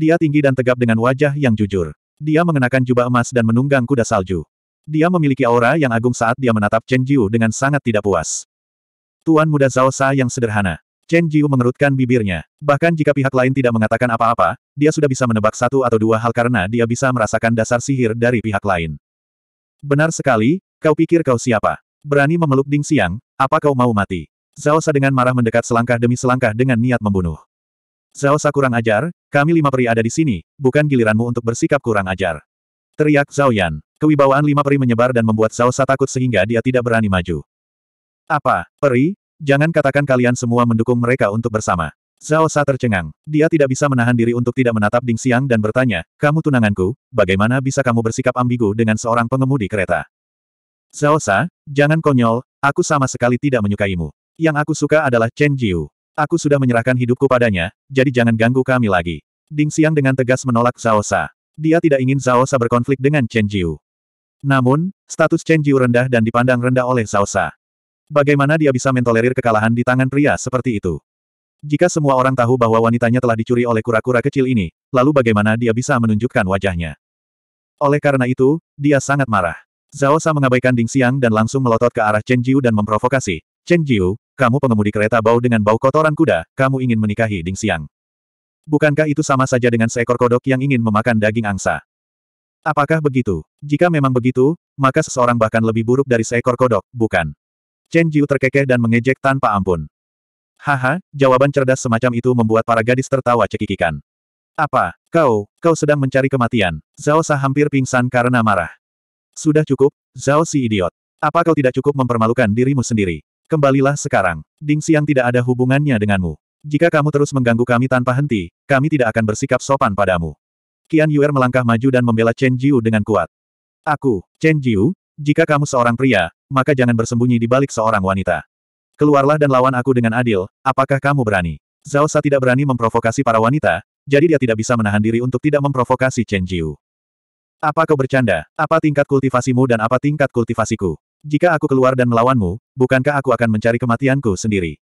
Dia tinggi dan tegap dengan wajah yang jujur. Dia mengenakan jubah emas dan menunggang kuda salju. Dia memiliki aura yang agung saat dia menatap Chen Jiu dengan sangat tidak puas. Tuan muda Zhao Sa yang sederhana. Chen Jiu mengerutkan bibirnya. Bahkan jika pihak lain tidak mengatakan apa-apa, dia sudah bisa menebak satu atau dua hal karena dia bisa merasakan dasar sihir dari pihak lain. Benar sekali, kau pikir kau siapa? Berani memeluk Ding Siang, apa kau mau mati? Zhao Sa dengan marah mendekat selangkah demi selangkah dengan niat membunuh. Zhao kurang ajar, kami lima peri ada di sini, bukan giliranmu untuk bersikap kurang ajar. Teriak Zhao Yan. Kewibawaan lima peri menyebar dan membuat Zhao Sa takut sehingga dia tidak berani maju. Apa, peri? Jangan katakan kalian semua mendukung mereka untuk bersama. Zhao Sa tercengang. Dia tidak bisa menahan diri untuk tidak menatap Ding Xiang dan bertanya, kamu tunanganku, bagaimana bisa kamu bersikap ambigu dengan seorang pengemudi kereta? Zhao Sa, jangan konyol, aku sama sekali tidak menyukaimu. Yang aku suka adalah Chen Jiu. Aku sudah menyerahkan hidupku padanya, jadi jangan ganggu kami lagi. Ding Xiang dengan tegas menolak Zhao Sa. Dia tidak ingin Zhao Sa berkonflik dengan Chen Jiu. Namun, status Chen Jiu rendah dan dipandang rendah oleh Zhao Sa. Bagaimana dia bisa mentolerir kekalahan di tangan pria seperti itu? Jika semua orang tahu bahwa wanitanya telah dicuri oleh kura-kura kecil ini, lalu bagaimana dia bisa menunjukkan wajahnya? Oleh karena itu, dia sangat marah. Zhao Sa mengabaikan Ding Xiang dan langsung melotot ke arah Chen Jiu dan memprovokasi, Chen Jiu, kamu pengemudi kereta bau dengan bau kotoran kuda, kamu ingin menikahi Ding Xiang. Bukankah itu sama saja dengan seekor kodok yang ingin memakan daging angsa? Apakah begitu? Jika memang begitu, maka seseorang bahkan lebih buruk dari seekor kodok, bukan? Chen Jiu terkekeh dan mengejek tanpa ampun. Haha, jawaban cerdas semacam itu membuat para gadis tertawa cekikikan. Apa, kau, kau sedang mencari kematian? Zhao Sa hampir pingsan karena marah. Sudah cukup, Zhao si idiot. Apa kau tidak cukup mempermalukan dirimu sendiri? Kembalilah sekarang. Ding Xiang tidak ada hubungannya denganmu. Jika kamu terus mengganggu kami tanpa henti, kami tidak akan bersikap sopan padamu. Qian Yuer melangkah maju dan membela Chen Jiu dengan kuat. Aku, Chen Jiu, jika kamu seorang pria, maka jangan bersembunyi di balik seorang wanita. Keluarlah dan lawan aku dengan adil, apakah kamu berani? Zhao Sa tidak berani memprovokasi para wanita, jadi dia tidak bisa menahan diri untuk tidak memprovokasi Chen Jiu. Apa kau bercanda? Apa tingkat kultivasimu dan apa tingkat kultivasiku? Jika aku keluar dan melawanmu, bukankah aku akan mencari kematianku sendiri?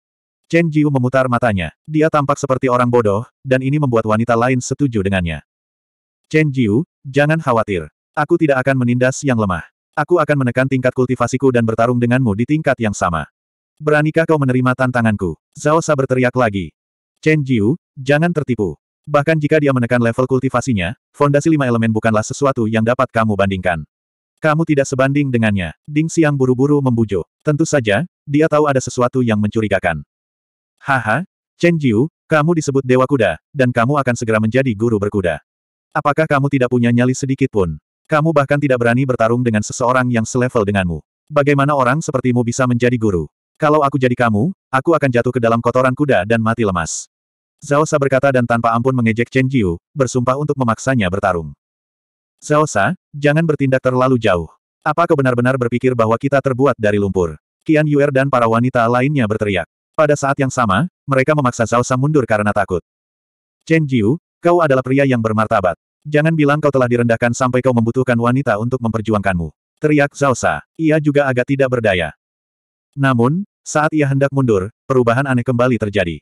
Chen Jiu memutar matanya. Dia tampak seperti orang bodoh, dan ini membuat wanita lain setuju dengannya. Chen Jiu, jangan khawatir. Aku tidak akan menindas yang lemah. Aku akan menekan tingkat kultivasiku dan bertarung denganmu di tingkat yang sama. Beranikah kau menerima tantanganku? Zhao Sa berteriak lagi. Chen Jiu, jangan tertipu. Bahkan jika dia menekan level kultivasinya, fondasi lima elemen bukanlah sesuatu yang dapat kamu bandingkan. Kamu tidak sebanding dengannya. Ding Xiang buru-buru membujuk. Tentu saja, dia tahu ada sesuatu yang mencurigakan. Haha, Chen Jiu, kamu disebut Dewa Kuda, dan kamu akan segera menjadi guru berkuda. Apakah kamu tidak punya nyali sedikit pun? Kamu bahkan tidak berani bertarung dengan seseorang yang selevel denganmu. Bagaimana orang sepertimu bisa menjadi guru? Kalau aku jadi kamu, aku akan jatuh ke dalam kotoran kuda dan mati lemas. Zhao Sa berkata dan tanpa ampun mengejek Chen Jiu, bersumpah untuk memaksanya bertarung. Zaosa, jangan bertindak terlalu jauh. Apa kau benar-benar berpikir bahwa kita terbuat dari lumpur? Qian Yuer dan para wanita lainnya berteriak. Pada saat yang sama, mereka memaksa Zaosa mundur karena takut. Chen Jiu, kau adalah pria yang bermartabat. Jangan bilang kau telah direndahkan sampai kau membutuhkan wanita untuk memperjuangkanmu. Teriak Zaosa. Ia juga agak tidak berdaya. Namun, saat ia hendak mundur, perubahan aneh kembali terjadi.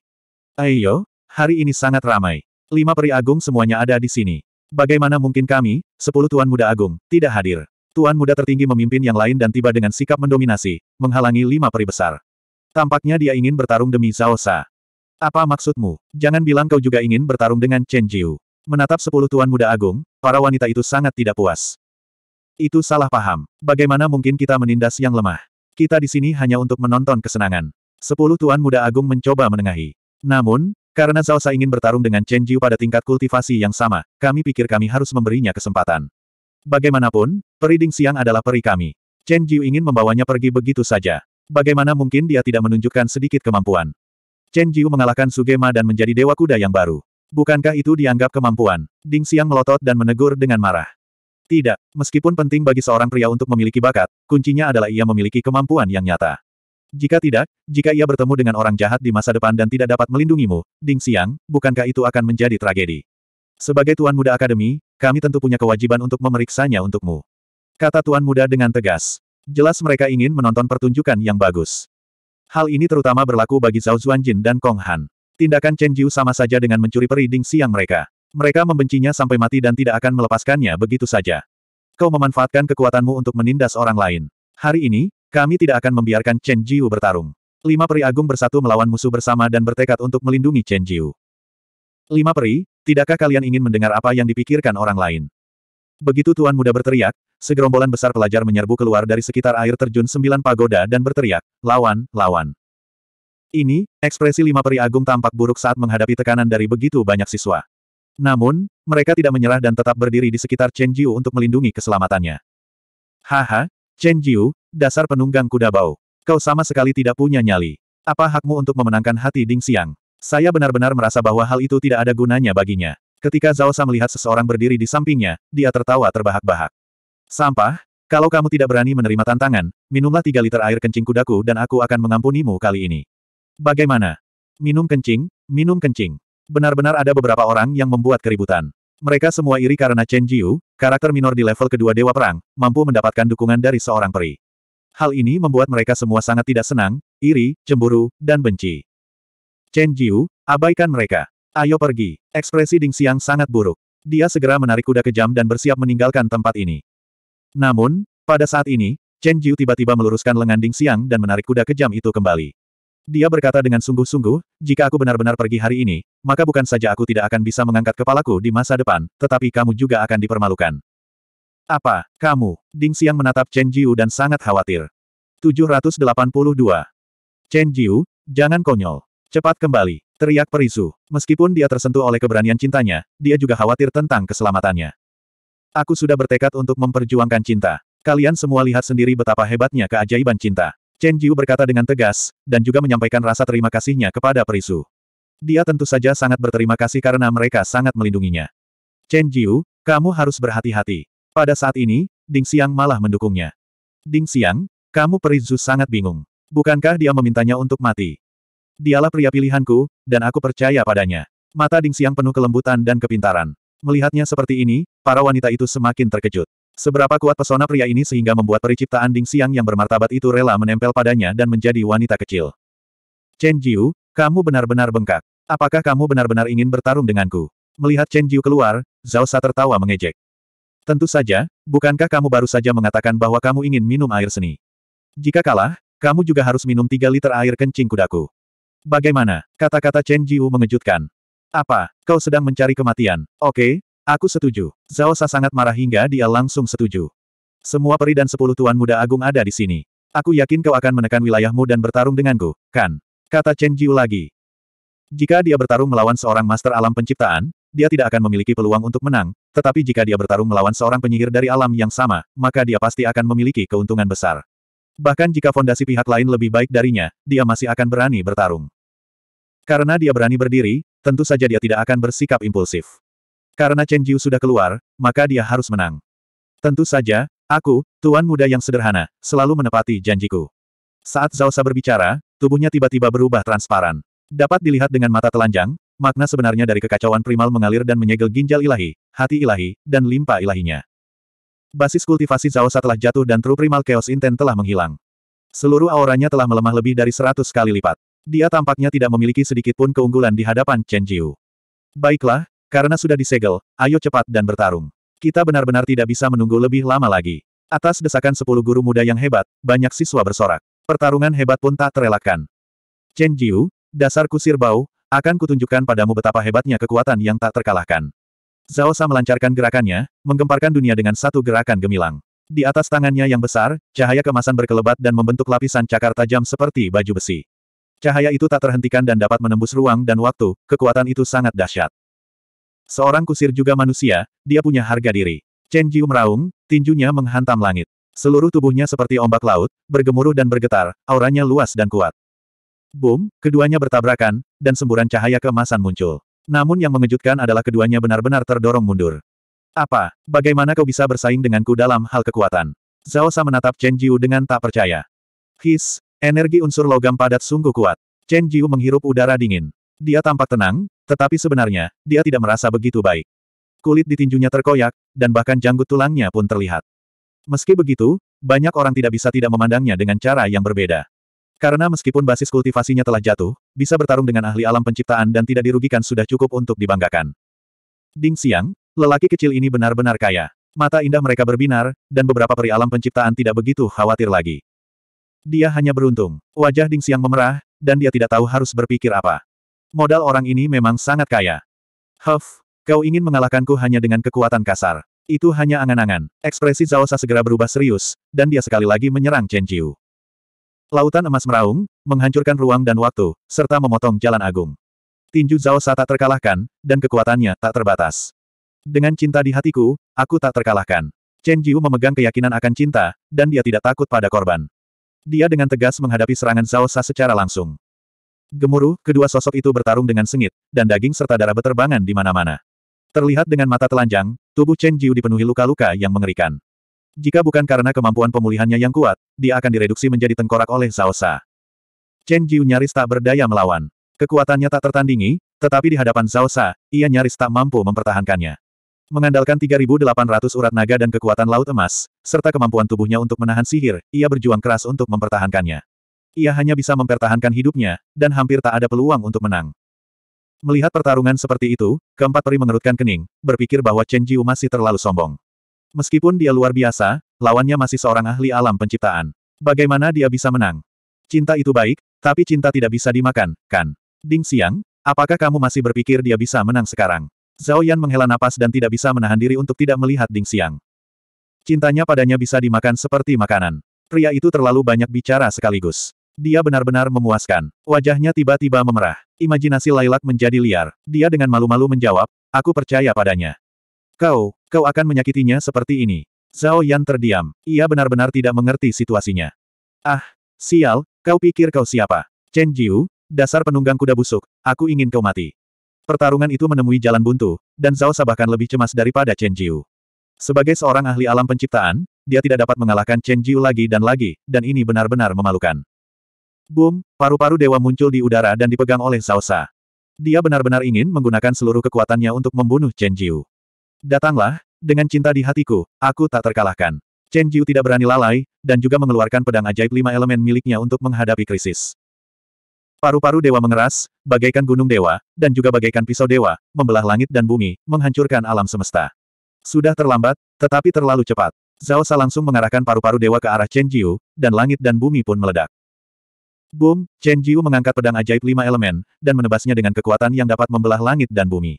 Ayo, hari ini sangat ramai. Lima peri agung semuanya ada di sini. Bagaimana mungkin kami, sepuluh tuan muda agung, tidak hadir? Tuan muda tertinggi memimpin yang lain dan tiba dengan sikap mendominasi, menghalangi lima peri besar. Tampaknya dia ingin bertarung demi Zhao Apa maksudmu? Jangan bilang kau juga ingin bertarung dengan Chen Jiu. Menatap sepuluh tuan muda agung, para wanita itu sangat tidak puas. Itu salah paham. Bagaimana mungkin kita menindas yang lemah? Kita di sini hanya untuk menonton kesenangan. Sepuluh tuan muda agung mencoba menengahi. Namun, karena Zhao ingin bertarung dengan Chen Jiu pada tingkat kultivasi yang sama, kami pikir kami harus memberinya kesempatan. Bagaimanapun, periding siang adalah peri kami. Chen Jiu ingin membawanya pergi begitu saja. Bagaimana mungkin dia tidak menunjukkan sedikit kemampuan? Chen Jiu mengalahkan Sugema dan menjadi dewa kuda yang baru. Bukankah itu dianggap kemampuan? Ding Xiang melotot dan menegur dengan marah. Tidak, meskipun penting bagi seorang pria untuk memiliki bakat, kuncinya adalah ia memiliki kemampuan yang nyata. Jika tidak, jika ia bertemu dengan orang jahat di masa depan dan tidak dapat melindungimu, Ding Xiang, bukankah itu akan menjadi tragedi? Sebagai Tuan Muda Akademi, kami tentu punya kewajiban untuk memeriksanya untukmu. Kata Tuan Muda dengan tegas. Jelas mereka ingin menonton pertunjukan yang bagus. Hal ini terutama berlaku bagi Zhao Zuanjin dan Kong Han. Tindakan Chen Jiu sama saja dengan mencuri peri Ding Xiang mereka. Mereka membencinya sampai mati dan tidak akan melepaskannya begitu saja. Kau memanfaatkan kekuatanmu untuk menindas orang lain. Hari ini, kami tidak akan membiarkan Chen Jiu bertarung. Lima peri agung bersatu melawan musuh bersama dan bertekad untuk melindungi Chen Jiu. Lima peri, tidakkah kalian ingin mendengar apa yang dipikirkan orang lain? Begitu Tuan Muda berteriak, segerombolan besar pelajar menyerbu keluar dari sekitar air terjun sembilan pagoda dan berteriak, lawan, lawan. Ini, ekspresi lima peri agung tampak buruk saat menghadapi tekanan dari begitu banyak siswa. Namun, mereka tidak menyerah dan tetap berdiri di sekitar Chen Jiu untuk melindungi keselamatannya. Haha, Chen Jiu, Dasar penunggang kuda bau. Kau sama sekali tidak punya nyali. Apa hakmu untuk memenangkan hati Ding Xiang? Saya benar-benar merasa bahwa hal itu tidak ada gunanya baginya. Ketika Zhao Sa melihat seseorang berdiri di sampingnya, dia tertawa terbahak-bahak. Sampah, kalau kamu tidak berani menerima tantangan, minumlah tiga liter air kencing kudaku dan aku akan mengampunimu kali ini. Bagaimana? Minum kencing, minum kencing. Benar-benar ada beberapa orang yang membuat keributan. Mereka semua iri karena Chen Jiu, karakter minor di level kedua Dewa Perang, mampu mendapatkan dukungan dari seorang peri. Hal ini membuat mereka semua sangat tidak senang, iri, cemburu, dan benci. Chen Jiu, abaikan mereka. Ayo pergi. Ekspresi Ding Xiang sangat buruk. Dia segera menarik kuda kejam dan bersiap meninggalkan tempat ini. Namun, pada saat ini, Chen Jiu tiba-tiba meluruskan lengan Ding Xiang dan menarik kuda kejam itu kembali. Dia berkata dengan sungguh-sungguh, jika aku benar-benar pergi hari ini, maka bukan saja aku tidak akan bisa mengangkat kepalaku di masa depan, tetapi kamu juga akan dipermalukan. Apa, kamu? Ding Xiang menatap Chen Jiu dan sangat khawatir. 782. Chen Jiu, jangan konyol. Cepat kembali, teriak Perisu. Meskipun dia tersentuh oleh keberanian cintanya, dia juga khawatir tentang keselamatannya. Aku sudah bertekad untuk memperjuangkan cinta. Kalian semua lihat sendiri betapa hebatnya keajaiban cinta. Chen Jiu berkata dengan tegas, dan juga menyampaikan rasa terima kasihnya kepada Perisu. Dia tentu saja sangat berterima kasih karena mereka sangat melindunginya. Chen Jiu, kamu harus berhati-hati. Pada saat ini, Ding Xiang malah mendukungnya. Ding Xiang, kamu Perizu sangat bingung. Bukankah dia memintanya untuk mati? Dialah pria pilihanku, dan aku percaya padanya. Mata Ding Xiang penuh kelembutan dan kepintaran. Melihatnya seperti ini, para wanita itu semakin terkejut. Seberapa kuat pesona pria ini sehingga membuat periciptaan Ding Xiang yang bermartabat itu rela menempel padanya dan menjadi wanita kecil. Chen Jiu, kamu benar-benar bengkak. Apakah kamu benar-benar ingin bertarung denganku? Melihat Chen Jiu keluar, Zhao Sa tertawa mengejek. Tentu saja, bukankah kamu baru saja mengatakan bahwa kamu ingin minum air seni? Jika kalah, kamu juga harus minum 3 liter air kencing kudaku. Bagaimana? Kata-kata Chen Jiu mengejutkan. Apa? Kau sedang mencari kematian? Oke, aku setuju. Zhao Sa sangat marah hingga dia langsung setuju. Semua peri dan sepuluh tuan muda agung ada di sini. Aku yakin kau akan menekan wilayahmu dan bertarung denganku, kan? Kata Chen Jiu lagi. Jika dia bertarung melawan seorang master alam penciptaan, dia tidak akan memiliki peluang untuk menang, tetapi jika dia bertarung melawan seorang penyihir dari alam yang sama, maka dia pasti akan memiliki keuntungan besar. Bahkan jika fondasi pihak lain lebih baik darinya, dia masih akan berani bertarung. Karena dia berani berdiri, tentu saja dia tidak akan bersikap impulsif. Karena Chen Jiu sudah keluar, maka dia harus menang. Tentu saja, aku, tuan muda yang sederhana, selalu menepati janjiku. Saat Zhao Sa berbicara, tubuhnya tiba-tiba berubah transparan. Dapat dilihat dengan mata telanjang, Makna sebenarnya dari kekacauan primal mengalir dan menyegel ginjal ilahi, hati ilahi, dan limpa ilahinya. Basis kultivasi Zhao telah jatuh dan true primal chaos intent telah menghilang. Seluruh auranya telah melemah lebih dari seratus kali lipat. Dia tampaknya tidak memiliki sedikit pun keunggulan di hadapan Chen Jiu. Baiklah, karena sudah disegel, ayo cepat dan bertarung. Kita benar-benar tidak bisa menunggu lebih lama lagi. Atas desakan sepuluh guru muda yang hebat, banyak siswa bersorak. Pertarungan hebat pun tak terelakkan. Chen Jiu, dasar kusir bau, akan kutunjukkan padamu betapa hebatnya kekuatan yang tak terkalahkan. Zhao Sa melancarkan gerakannya, menggemparkan dunia dengan satu gerakan gemilang. Di atas tangannya yang besar, cahaya kemasan berkelebat dan membentuk lapisan cakar tajam seperti baju besi. Cahaya itu tak terhentikan dan dapat menembus ruang dan waktu, kekuatan itu sangat dahsyat. Seorang kusir juga manusia, dia punya harga diri. Chen Jiu meraung, tinjunya menghantam langit. Seluruh tubuhnya seperti ombak laut, bergemuruh dan bergetar, auranya luas dan kuat. Boom, keduanya bertabrakan, dan semburan cahaya keemasan muncul. Namun yang mengejutkan adalah keduanya benar-benar terdorong mundur. Apa? Bagaimana kau bisa bersaing denganku dalam hal kekuatan? Zhao Sa menatap Chen Jiu dengan tak percaya. His, energi unsur logam padat sungguh kuat. Chen Jiu menghirup udara dingin. Dia tampak tenang, tetapi sebenarnya, dia tidak merasa begitu baik. Kulit ditinjunya terkoyak, dan bahkan janggut tulangnya pun terlihat. Meski begitu, banyak orang tidak bisa tidak memandangnya dengan cara yang berbeda. Karena meskipun basis kultivasinya telah jatuh, bisa bertarung dengan ahli alam penciptaan dan tidak dirugikan sudah cukup untuk dibanggakan. Ding Xiang, lelaki kecil ini benar-benar kaya. Mata indah mereka berbinar, dan beberapa peri alam penciptaan tidak begitu khawatir lagi. Dia hanya beruntung. Wajah Ding Xiang memerah, dan dia tidak tahu harus berpikir apa. Modal orang ini memang sangat kaya. Huff, kau ingin mengalahkanku hanya dengan kekuatan kasar. Itu hanya angan-angan. Ekspresi Zhao Sa segera berubah serius, dan dia sekali lagi menyerang Chen Jiu. Lautan emas meraung, menghancurkan ruang dan waktu, serta memotong jalan agung. Tinju Zhao Sa tak terkalahkan, dan kekuatannya tak terbatas. Dengan cinta di hatiku, aku tak terkalahkan. Chen Jiu memegang keyakinan akan cinta, dan dia tidak takut pada korban. Dia dengan tegas menghadapi serangan Zhao Sa secara langsung. Gemuruh, kedua sosok itu bertarung dengan sengit, dan daging serta darah beterbangan di mana-mana. Terlihat dengan mata telanjang, tubuh Chen Jiu dipenuhi luka-luka yang mengerikan. Jika bukan karena kemampuan pemulihannya yang kuat, dia akan direduksi menjadi tengkorak oleh Zhao Sa. Chen Jiu nyaris tak berdaya melawan. Kekuatannya tak tertandingi, tetapi di hadapan Zhao Sa, ia nyaris tak mampu mempertahankannya. Mengandalkan 3.800 urat naga dan kekuatan laut emas, serta kemampuan tubuhnya untuk menahan sihir, ia berjuang keras untuk mempertahankannya. Ia hanya bisa mempertahankan hidupnya, dan hampir tak ada peluang untuk menang. Melihat pertarungan seperti itu, keempat peri mengerutkan kening, berpikir bahwa Chen Jiu masih terlalu sombong. Meskipun dia luar biasa, lawannya masih seorang ahli alam penciptaan. Bagaimana dia bisa menang? Cinta itu baik, tapi cinta tidak bisa dimakan, kan? Ding Xiang, apakah kamu masih berpikir dia bisa menang sekarang? Zhao Yan menghela napas dan tidak bisa menahan diri untuk tidak melihat Ding Xiang. Cintanya padanya bisa dimakan seperti makanan. Pria itu terlalu banyak bicara sekaligus. Dia benar-benar memuaskan. Wajahnya tiba-tiba memerah. Imajinasi Lailak menjadi liar. Dia dengan malu-malu menjawab, aku percaya padanya. Kau, Kau akan menyakitinya seperti ini. Zhao Yan terdiam. Ia benar-benar tidak mengerti situasinya. Ah, sial, kau pikir kau siapa? Chen Jiu, dasar penunggang kuda busuk, aku ingin kau mati. Pertarungan itu menemui jalan buntu, dan Zhao Sa bahkan lebih cemas daripada Chen Jiu. Sebagai seorang ahli alam penciptaan, dia tidak dapat mengalahkan Chen Jiu lagi dan lagi, dan ini benar-benar memalukan. Boom, paru-paru dewa muncul di udara dan dipegang oleh Zhao Sa. Dia benar-benar ingin menggunakan seluruh kekuatannya untuk membunuh Chen Jiu. Datanglah, dengan cinta di hatiku, aku tak terkalahkan. Chen Jiu tidak berani lalai, dan juga mengeluarkan pedang ajaib lima elemen miliknya untuk menghadapi krisis. Paru-paru dewa mengeras, bagaikan gunung dewa, dan juga bagaikan pisau dewa, membelah langit dan bumi, menghancurkan alam semesta. Sudah terlambat, tetapi terlalu cepat. Zhao Sa langsung mengarahkan paru-paru dewa ke arah Chen Jiu, dan langit dan bumi pun meledak. Boom, Chen Jiu mengangkat pedang ajaib lima elemen, dan menebasnya dengan kekuatan yang dapat membelah langit dan bumi.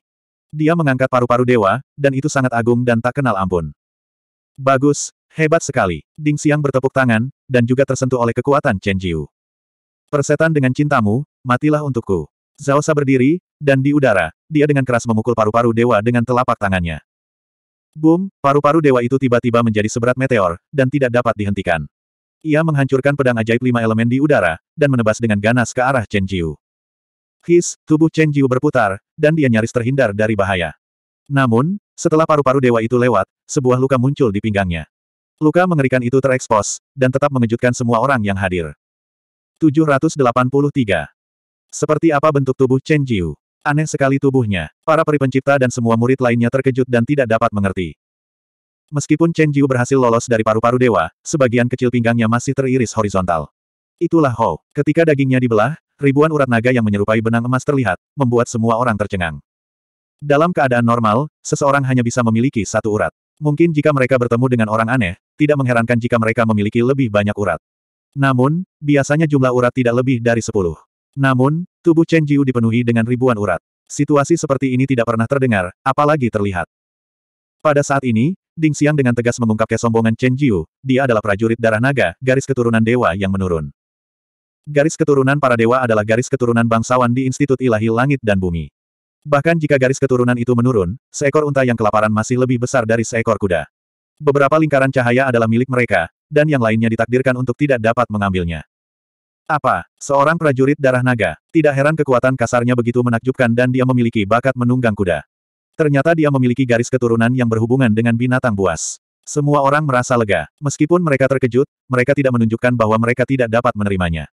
Dia mengangkat paru-paru dewa, dan itu sangat agung dan tak kenal ampun. Bagus, hebat sekali. Ding Xiang bertepuk tangan, dan juga tersentuh oleh kekuatan Chen Jiu. Persetan dengan cintamu, matilah untukku. Zhao Sa berdiri, dan di udara, dia dengan keras memukul paru-paru dewa dengan telapak tangannya. Boom, paru-paru dewa itu tiba-tiba menjadi seberat meteor, dan tidak dapat dihentikan. Ia menghancurkan pedang ajaib lima elemen di udara, dan menebas dengan ganas ke arah Chen Jiu. His, tubuh Chen Jiu berputar, dan dia nyaris terhindar dari bahaya. Namun, setelah paru-paru dewa itu lewat, sebuah luka muncul di pinggangnya. Luka mengerikan itu terekspos, dan tetap mengejutkan semua orang yang hadir. 783. Seperti apa bentuk tubuh Chen Jiu? Aneh sekali tubuhnya. Para peri pencipta dan semua murid lainnya terkejut dan tidak dapat mengerti. Meskipun Chen Jiu berhasil lolos dari paru-paru dewa, sebagian kecil pinggangnya masih teriris horizontal. Itulah Hou. Ketika dagingnya dibelah, ribuan urat naga yang menyerupai benang emas terlihat, membuat semua orang tercengang. Dalam keadaan normal, seseorang hanya bisa memiliki satu urat. Mungkin jika mereka bertemu dengan orang aneh, tidak mengherankan jika mereka memiliki lebih banyak urat. Namun, biasanya jumlah urat tidak lebih dari sepuluh. Namun, tubuh Chen Jiu dipenuhi dengan ribuan urat. Situasi seperti ini tidak pernah terdengar, apalagi terlihat. Pada saat ini, Ding Xiang dengan tegas mengungkap kesombongan Chen Jiu, dia adalah prajurit darah naga, garis keturunan dewa yang menurun. Garis keturunan para dewa adalah garis keturunan bangsawan di Institut Ilahi Langit dan Bumi. Bahkan jika garis keturunan itu menurun, seekor unta yang kelaparan masih lebih besar dari seekor kuda. Beberapa lingkaran cahaya adalah milik mereka, dan yang lainnya ditakdirkan untuk tidak dapat mengambilnya. Apa? Seorang prajurit darah naga. Tidak heran kekuatan kasarnya begitu menakjubkan dan dia memiliki bakat menunggang kuda. Ternyata dia memiliki garis keturunan yang berhubungan dengan binatang buas. Semua orang merasa lega. Meskipun mereka terkejut, mereka tidak menunjukkan bahwa mereka tidak dapat menerimanya.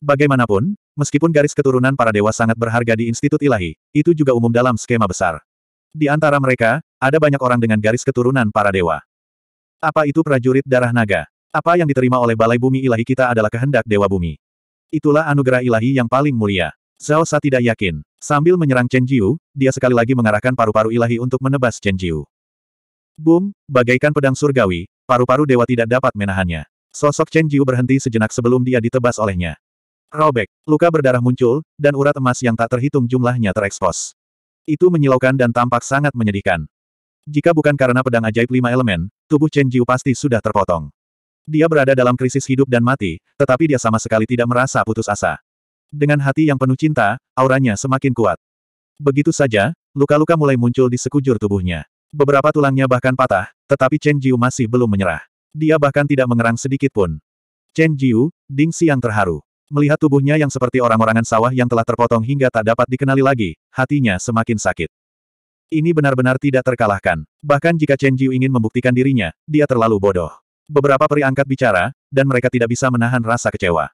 Bagaimanapun, meskipun garis keturunan para dewa sangat berharga di Institut Ilahi, itu juga umum dalam skema besar. Di antara mereka, ada banyak orang dengan garis keturunan para dewa. Apa itu prajurit darah naga? Apa yang diterima oleh Balai Bumi Ilahi kita adalah kehendak Dewa Bumi. Itulah anugerah ilahi yang paling mulia. Zhao Sa tidak yakin. Sambil menyerang Chen Jiu, dia sekali lagi mengarahkan paru-paru ilahi untuk menebas Chen Jiu. Boom, bagaikan pedang surgawi, paru-paru dewa tidak dapat menahannya. Sosok Chen Jiu berhenti sejenak sebelum dia ditebas olehnya. Robek, luka berdarah muncul, dan urat emas yang tak terhitung jumlahnya terekspos. Itu menyilaukan dan tampak sangat menyedihkan. Jika bukan karena pedang ajaib lima elemen, tubuh Chen Jiu pasti sudah terpotong. Dia berada dalam krisis hidup dan mati, tetapi dia sama sekali tidak merasa putus asa. Dengan hati yang penuh cinta, auranya semakin kuat. Begitu saja, luka-luka mulai muncul di sekujur tubuhnya. Beberapa tulangnya bahkan patah, tetapi Chen Jiu masih belum menyerah. Dia bahkan tidak mengerang sedikit pun. Chen Jiu, Ding yang terharu. Melihat tubuhnya yang seperti orang-orangan sawah yang telah terpotong hingga tak dapat dikenali lagi, hatinya semakin sakit. Ini benar-benar tidak terkalahkan. Bahkan jika Chen Jiu ingin membuktikan dirinya, dia terlalu bodoh. Beberapa peri angkat bicara, dan mereka tidak bisa menahan rasa kecewa.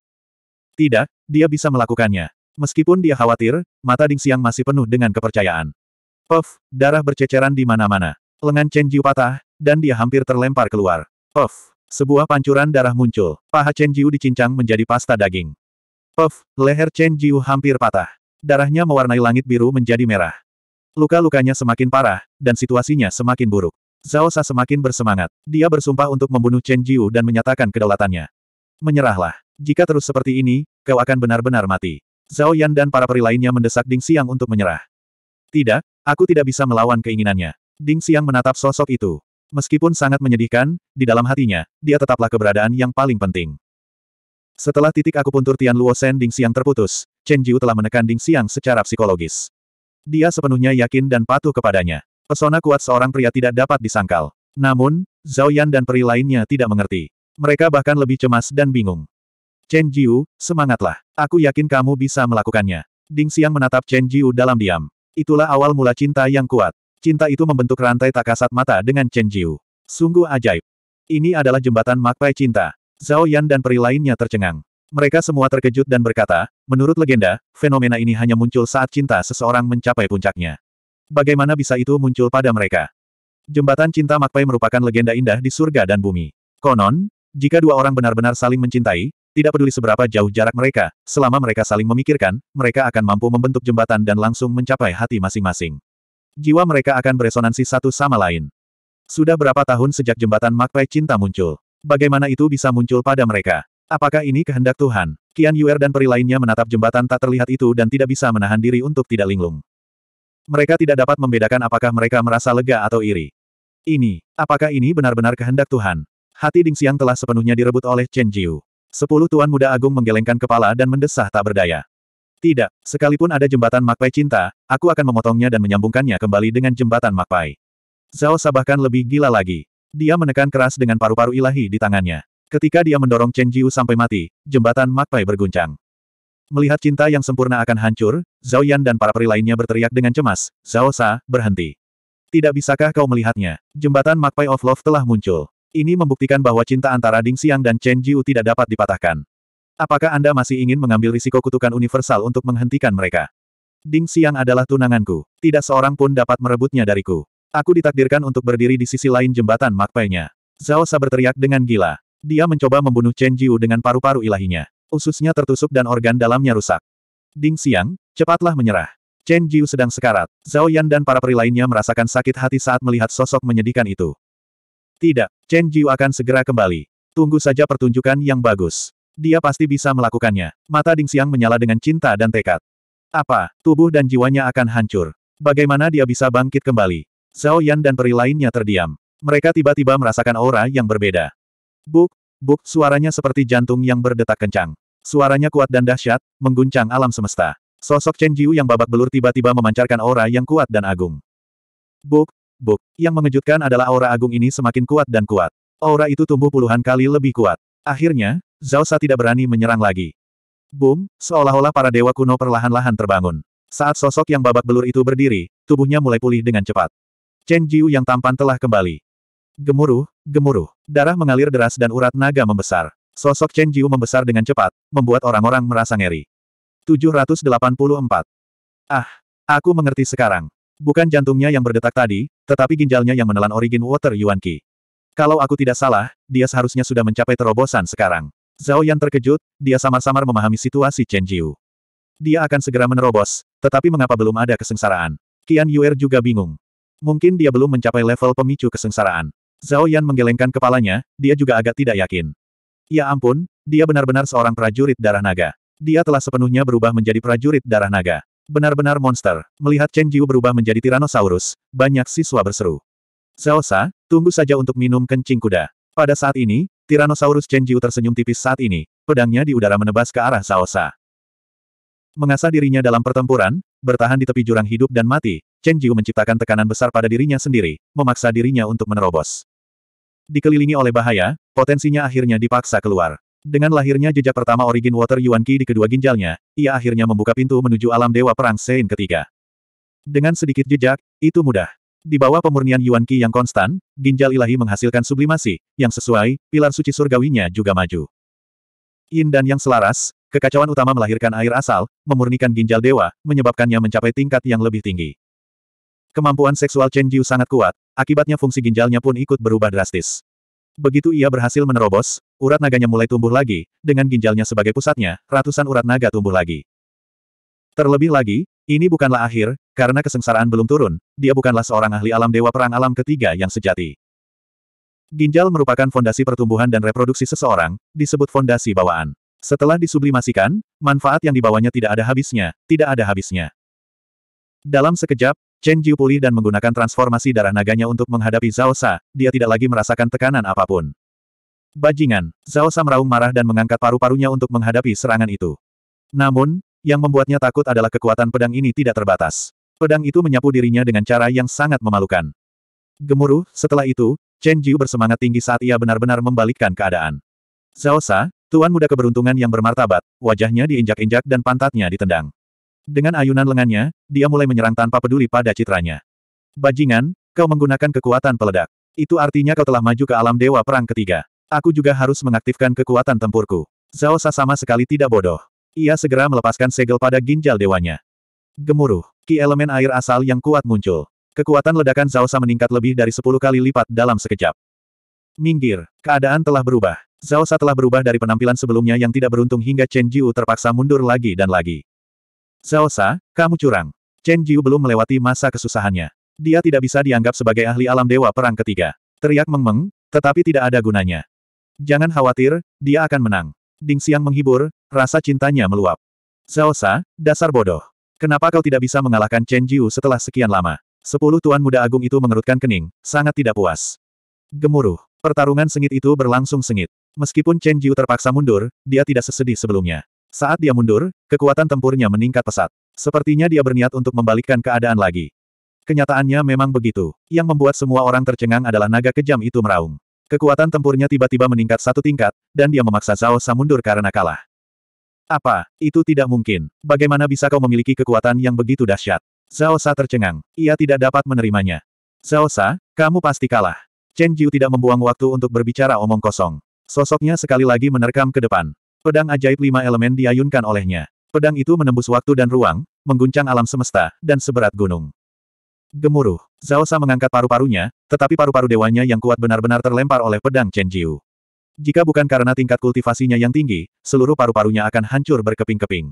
Tidak, dia bisa melakukannya. Meskipun dia khawatir, mata Ding Xiang masih penuh dengan kepercayaan. Puff, darah berceceran di mana-mana. Lengan Chen Jiu patah, dan dia hampir terlempar keluar. Puff, sebuah pancuran darah muncul. Paha Chen Jiu dicincang menjadi pasta daging. Puff, leher Chen Jiu hampir patah. Darahnya mewarnai langit biru menjadi merah. Luka-lukanya semakin parah, dan situasinya semakin buruk. Zhao Sa semakin bersemangat. Dia bersumpah untuk membunuh Chen Jiu dan menyatakan kedaulatannya. Menyerahlah. Jika terus seperti ini, kau akan benar-benar mati. Zhao Yan dan para peri lainnya mendesak Ding Xiang untuk menyerah. Tidak, aku tidak bisa melawan keinginannya. Ding Xiang menatap sosok itu. Meskipun sangat menyedihkan, di dalam hatinya, dia tetaplah keberadaan yang paling penting. Setelah titik akupuntur Tian Luo Shen Ding Xiang terputus, Chen Jiu telah menekan Ding Xiang secara psikologis. Dia sepenuhnya yakin dan patuh kepadanya. Pesona kuat seorang pria tidak dapat disangkal. Namun, Zhao Yan dan peri lainnya tidak mengerti. Mereka bahkan lebih cemas dan bingung. Chen Jiu, semangatlah. Aku yakin kamu bisa melakukannya. Ding Xiang menatap Chen Jiu dalam diam. Itulah awal mula cinta yang kuat. Cinta itu membentuk rantai tak kasat mata dengan Chen Jiu. Sungguh ajaib. Ini adalah jembatan makpai cinta. Zhao Yan dan peri lainnya tercengang. Mereka semua terkejut dan berkata, menurut legenda, fenomena ini hanya muncul saat cinta seseorang mencapai puncaknya. Bagaimana bisa itu muncul pada mereka? Jembatan Cinta Makpai merupakan legenda indah di surga dan bumi. Konon, jika dua orang benar-benar saling mencintai, tidak peduli seberapa jauh jarak mereka, selama mereka saling memikirkan, mereka akan mampu membentuk jembatan dan langsung mencapai hati masing-masing. Jiwa mereka akan beresonansi satu sama lain. Sudah berapa tahun sejak jembatan Makpai Cinta muncul? Bagaimana itu bisa muncul pada mereka? Apakah ini kehendak Tuhan? Qian Yuer dan peri lainnya menatap jembatan tak terlihat itu dan tidak bisa menahan diri untuk tidak linglung. Mereka tidak dapat membedakan apakah mereka merasa lega atau iri. Ini, apakah ini benar-benar kehendak Tuhan? Hati Ding Xiang telah sepenuhnya direbut oleh Chen Jiu. Sepuluh tuan muda agung menggelengkan kepala dan mendesah tak berdaya. Tidak, sekalipun ada jembatan Makpai cinta, aku akan memotongnya dan menyambungkannya kembali dengan jembatan Makpai. Zhao sabahkan lebih gila lagi. Dia menekan keras dengan paru-paru ilahi di tangannya. Ketika dia mendorong Chen Jiu sampai mati, jembatan Magpai berguncang. Melihat cinta yang sempurna akan hancur, Zhao Yan dan para peri lainnya berteriak dengan cemas, Zhao Sa, berhenti. Tidak bisakah kau melihatnya? Jembatan Magpai of Love telah muncul. Ini membuktikan bahwa cinta antara Ding Xiang dan Chen Jiu tidak dapat dipatahkan. Apakah Anda masih ingin mengambil risiko kutukan universal untuk menghentikan mereka? Ding Xiang adalah tunanganku. Tidak seorang pun dapat merebutnya dariku. Aku ditakdirkan untuk berdiri di sisi lain jembatan makpainya. Zhao Sa berteriak dengan gila. Dia mencoba membunuh Chen Jiu dengan paru-paru ilahinya. Ususnya tertusuk dan organ dalamnya rusak. Ding Xiang, cepatlah menyerah. Chen Jiu sedang sekarat. Zhao Yan dan para peri lainnya merasakan sakit hati saat melihat sosok menyedihkan itu. Tidak, Chen Jiu akan segera kembali. Tunggu saja pertunjukan yang bagus. Dia pasti bisa melakukannya. Mata Ding Xiang menyala dengan cinta dan tekad. Apa, tubuh dan jiwanya akan hancur. Bagaimana dia bisa bangkit kembali? Zhao Yan dan peri lainnya terdiam. Mereka tiba-tiba merasakan aura yang berbeda. Buk, buk, suaranya seperti jantung yang berdetak kencang. Suaranya kuat dan dahsyat, mengguncang alam semesta. Sosok Chen Jiu yang babak belur tiba-tiba memancarkan aura yang kuat dan agung. Buk, buk, yang mengejutkan adalah aura agung ini semakin kuat dan kuat. Aura itu tumbuh puluhan kali lebih kuat. Akhirnya, Zhao Sa tidak berani menyerang lagi. Boom, seolah-olah para dewa kuno perlahan-lahan terbangun. Saat sosok yang babak belur itu berdiri, tubuhnya mulai pulih dengan cepat. Chen Jiu yang tampan telah kembali. Gemuruh, gemuruh. Darah mengalir deras dan urat naga membesar. Sosok Chen Jiu membesar dengan cepat, membuat orang-orang merasa ngeri. 784. Ah, aku mengerti sekarang. Bukan jantungnya yang berdetak tadi, tetapi ginjalnya yang menelan origin water Yuan Qi. Kalau aku tidak salah, dia seharusnya sudah mencapai terobosan sekarang. Zhao Yan terkejut, dia samar-samar memahami situasi Chen Jiu. Dia akan segera menerobos, tetapi mengapa belum ada kesengsaraan? Qian Yuer juga bingung. Mungkin dia belum mencapai level pemicu kesengsaraan. Zhao Yan menggelengkan kepalanya, dia juga agak tidak yakin. Ya ampun, dia benar-benar seorang prajurit darah naga. Dia telah sepenuhnya berubah menjadi prajurit darah naga. Benar-benar monster. Melihat Chen Jiu berubah menjadi Tyrannosaurus, banyak siswa berseru. Zhao Sa, tunggu saja untuk minum kencing kuda. Pada saat ini, Tyrannosaurus Chen Jiu tersenyum tipis saat ini, pedangnya di udara menebas ke arah Zhao Sa. Mengasah dirinya dalam pertempuran, bertahan di tepi jurang hidup dan mati, Chen Jiu menciptakan tekanan besar pada dirinya sendiri, memaksa dirinya untuk menerobos. Dikelilingi oleh bahaya, potensinya akhirnya dipaksa keluar. Dengan lahirnya jejak pertama origin water Yuan Qi di kedua ginjalnya, ia akhirnya membuka pintu menuju alam dewa perang Sein ketiga. Dengan sedikit jejak, itu mudah. Di bawah pemurnian Yuan Qi yang konstan, ginjal ilahi menghasilkan sublimasi, yang sesuai, pilar suci surgawinya juga maju. Yin dan yang selaras, Kekacauan utama melahirkan air asal, memurnikan ginjal dewa, menyebabkannya mencapai tingkat yang lebih tinggi. Kemampuan seksual Chen Jiu sangat kuat, akibatnya fungsi ginjalnya pun ikut berubah drastis. Begitu ia berhasil menerobos, urat naganya mulai tumbuh lagi, dengan ginjalnya sebagai pusatnya, ratusan urat naga tumbuh lagi. Terlebih lagi, ini bukanlah akhir, karena kesengsaraan belum turun, dia bukanlah seorang ahli alam dewa perang alam ketiga yang sejati. Ginjal merupakan fondasi pertumbuhan dan reproduksi seseorang, disebut fondasi bawaan. Setelah disublimasikan, manfaat yang dibawanya tidak ada habisnya, tidak ada habisnya. Dalam sekejap, Chen Jiu pulih dan menggunakan transformasi darah naganya untuk menghadapi Zhao Sa, dia tidak lagi merasakan tekanan apapun. Bajingan, Zhao Sa meraung marah dan mengangkat paru-parunya untuk menghadapi serangan itu. Namun, yang membuatnya takut adalah kekuatan pedang ini tidak terbatas. Pedang itu menyapu dirinya dengan cara yang sangat memalukan. Gemuruh, setelah itu, Chen Jiu bersemangat tinggi saat ia benar-benar membalikkan keadaan. Zhao Sa, Tuan muda keberuntungan yang bermartabat, wajahnya diinjak-injak dan pantatnya ditendang. Dengan ayunan lengannya, dia mulai menyerang tanpa peduli pada citranya. Bajingan, kau menggunakan kekuatan peledak. Itu artinya kau telah maju ke alam dewa perang ketiga. Aku juga harus mengaktifkan kekuatan tempurku. Zhao sama sekali tidak bodoh. Ia segera melepaskan segel pada ginjal dewanya. Gemuruh, ki elemen air asal yang kuat muncul. Kekuatan ledakan Zhao meningkat lebih dari 10 kali lipat dalam sekejap. Minggir, keadaan telah berubah. Zhao Sa telah berubah dari penampilan sebelumnya yang tidak beruntung hingga Chen Jiu terpaksa mundur lagi dan lagi. Zhao Sa, kamu curang. Chen Jiu belum melewati masa kesusahannya. Dia tidak bisa dianggap sebagai ahli alam dewa perang ketiga. Teriak mengmeng, tetapi tidak ada gunanya. Jangan khawatir, dia akan menang. Ding Xiang menghibur, rasa cintanya meluap. Zhao Sa, dasar bodoh. Kenapa kau tidak bisa mengalahkan Chen Jiu setelah sekian lama? Sepuluh tuan muda agung itu mengerutkan kening, sangat tidak puas. Gemuruh. Pertarungan sengit itu berlangsung sengit. Meskipun Chen Jiu terpaksa mundur, dia tidak sesedih sebelumnya. Saat dia mundur, kekuatan tempurnya meningkat pesat. Sepertinya dia berniat untuk membalikkan keadaan lagi. Kenyataannya memang begitu. Yang membuat semua orang tercengang adalah naga kejam itu meraung. Kekuatan tempurnya tiba-tiba meningkat satu tingkat, dan dia memaksa Zhao Sa mundur karena kalah. Apa? Itu tidak mungkin. Bagaimana bisa kau memiliki kekuatan yang begitu dahsyat? Zhao Sa tercengang. Ia tidak dapat menerimanya. Zhao Sa, kamu pasti kalah. Chen Jiu tidak membuang waktu untuk berbicara omong kosong. Sosoknya sekali lagi menerkam ke depan. Pedang ajaib lima elemen diayunkan olehnya. Pedang itu menembus waktu dan ruang, mengguncang alam semesta, dan seberat gunung. Gemuruh. Zhao Sa mengangkat paru-parunya, tetapi paru-paru dewanya yang kuat benar-benar terlempar oleh pedang Chen Jiu. Jika bukan karena tingkat kultivasinya yang tinggi, seluruh paru-parunya akan hancur berkeping-keping.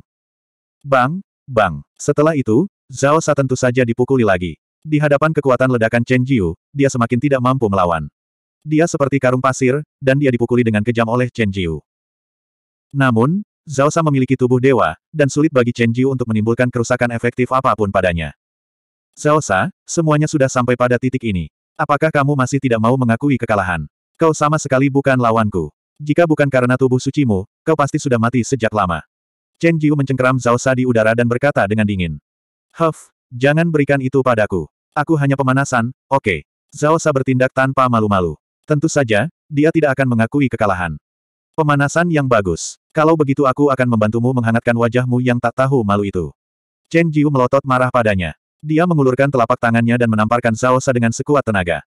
Bang, bang. Setelah itu, Zhao Sa tentu saja dipukuli lagi. Di hadapan kekuatan ledakan Chen Jiu, dia semakin tidak mampu melawan. Dia seperti karung pasir, dan dia dipukuli dengan kejam oleh Chen Jiu. Namun, Zhao Sa memiliki tubuh dewa, dan sulit bagi Chen Jiu untuk menimbulkan kerusakan efektif apapun padanya. Zhao Sa, semuanya sudah sampai pada titik ini. Apakah kamu masih tidak mau mengakui kekalahan? Kau sama sekali bukan lawanku. Jika bukan karena tubuh sucimu, kau pasti sudah mati sejak lama. Chen Jiu mencengkeram Zhao Sa di udara dan berkata dengan dingin. Huff, jangan berikan itu padaku. Aku hanya pemanasan, oke. Okay. Zhao Sa bertindak tanpa malu-malu. Tentu saja, dia tidak akan mengakui kekalahan. Pemanasan yang bagus. Kalau begitu aku akan membantumu menghangatkan wajahmu yang tak tahu malu itu. Chen Jiu melotot marah padanya. Dia mengulurkan telapak tangannya dan menamparkan Zhao Sa dengan sekuat tenaga.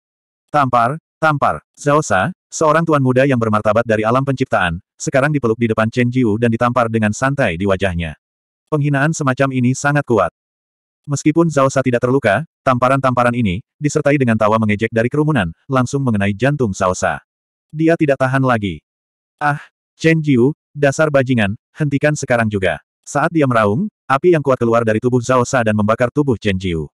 Tampar, tampar. Zhao Sa, seorang tuan muda yang bermartabat dari alam penciptaan, sekarang dipeluk di depan Chen Jiu dan ditampar dengan santai di wajahnya. Penghinaan semacam ini sangat kuat. Meskipun Zhao Sa tidak terluka, tamparan-tamparan ini, disertai dengan tawa mengejek dari kerumunan, langsung mengenai jantung Zhao Sa. Dia tidak tahan lagi. Ah, Chen Jiu, dasar bajingan, hentikan sekarang juga. Saat dia meraung, api yang kuat keluar dari tubuh Zhao Sa dan membakar tubuh Chen Jiu.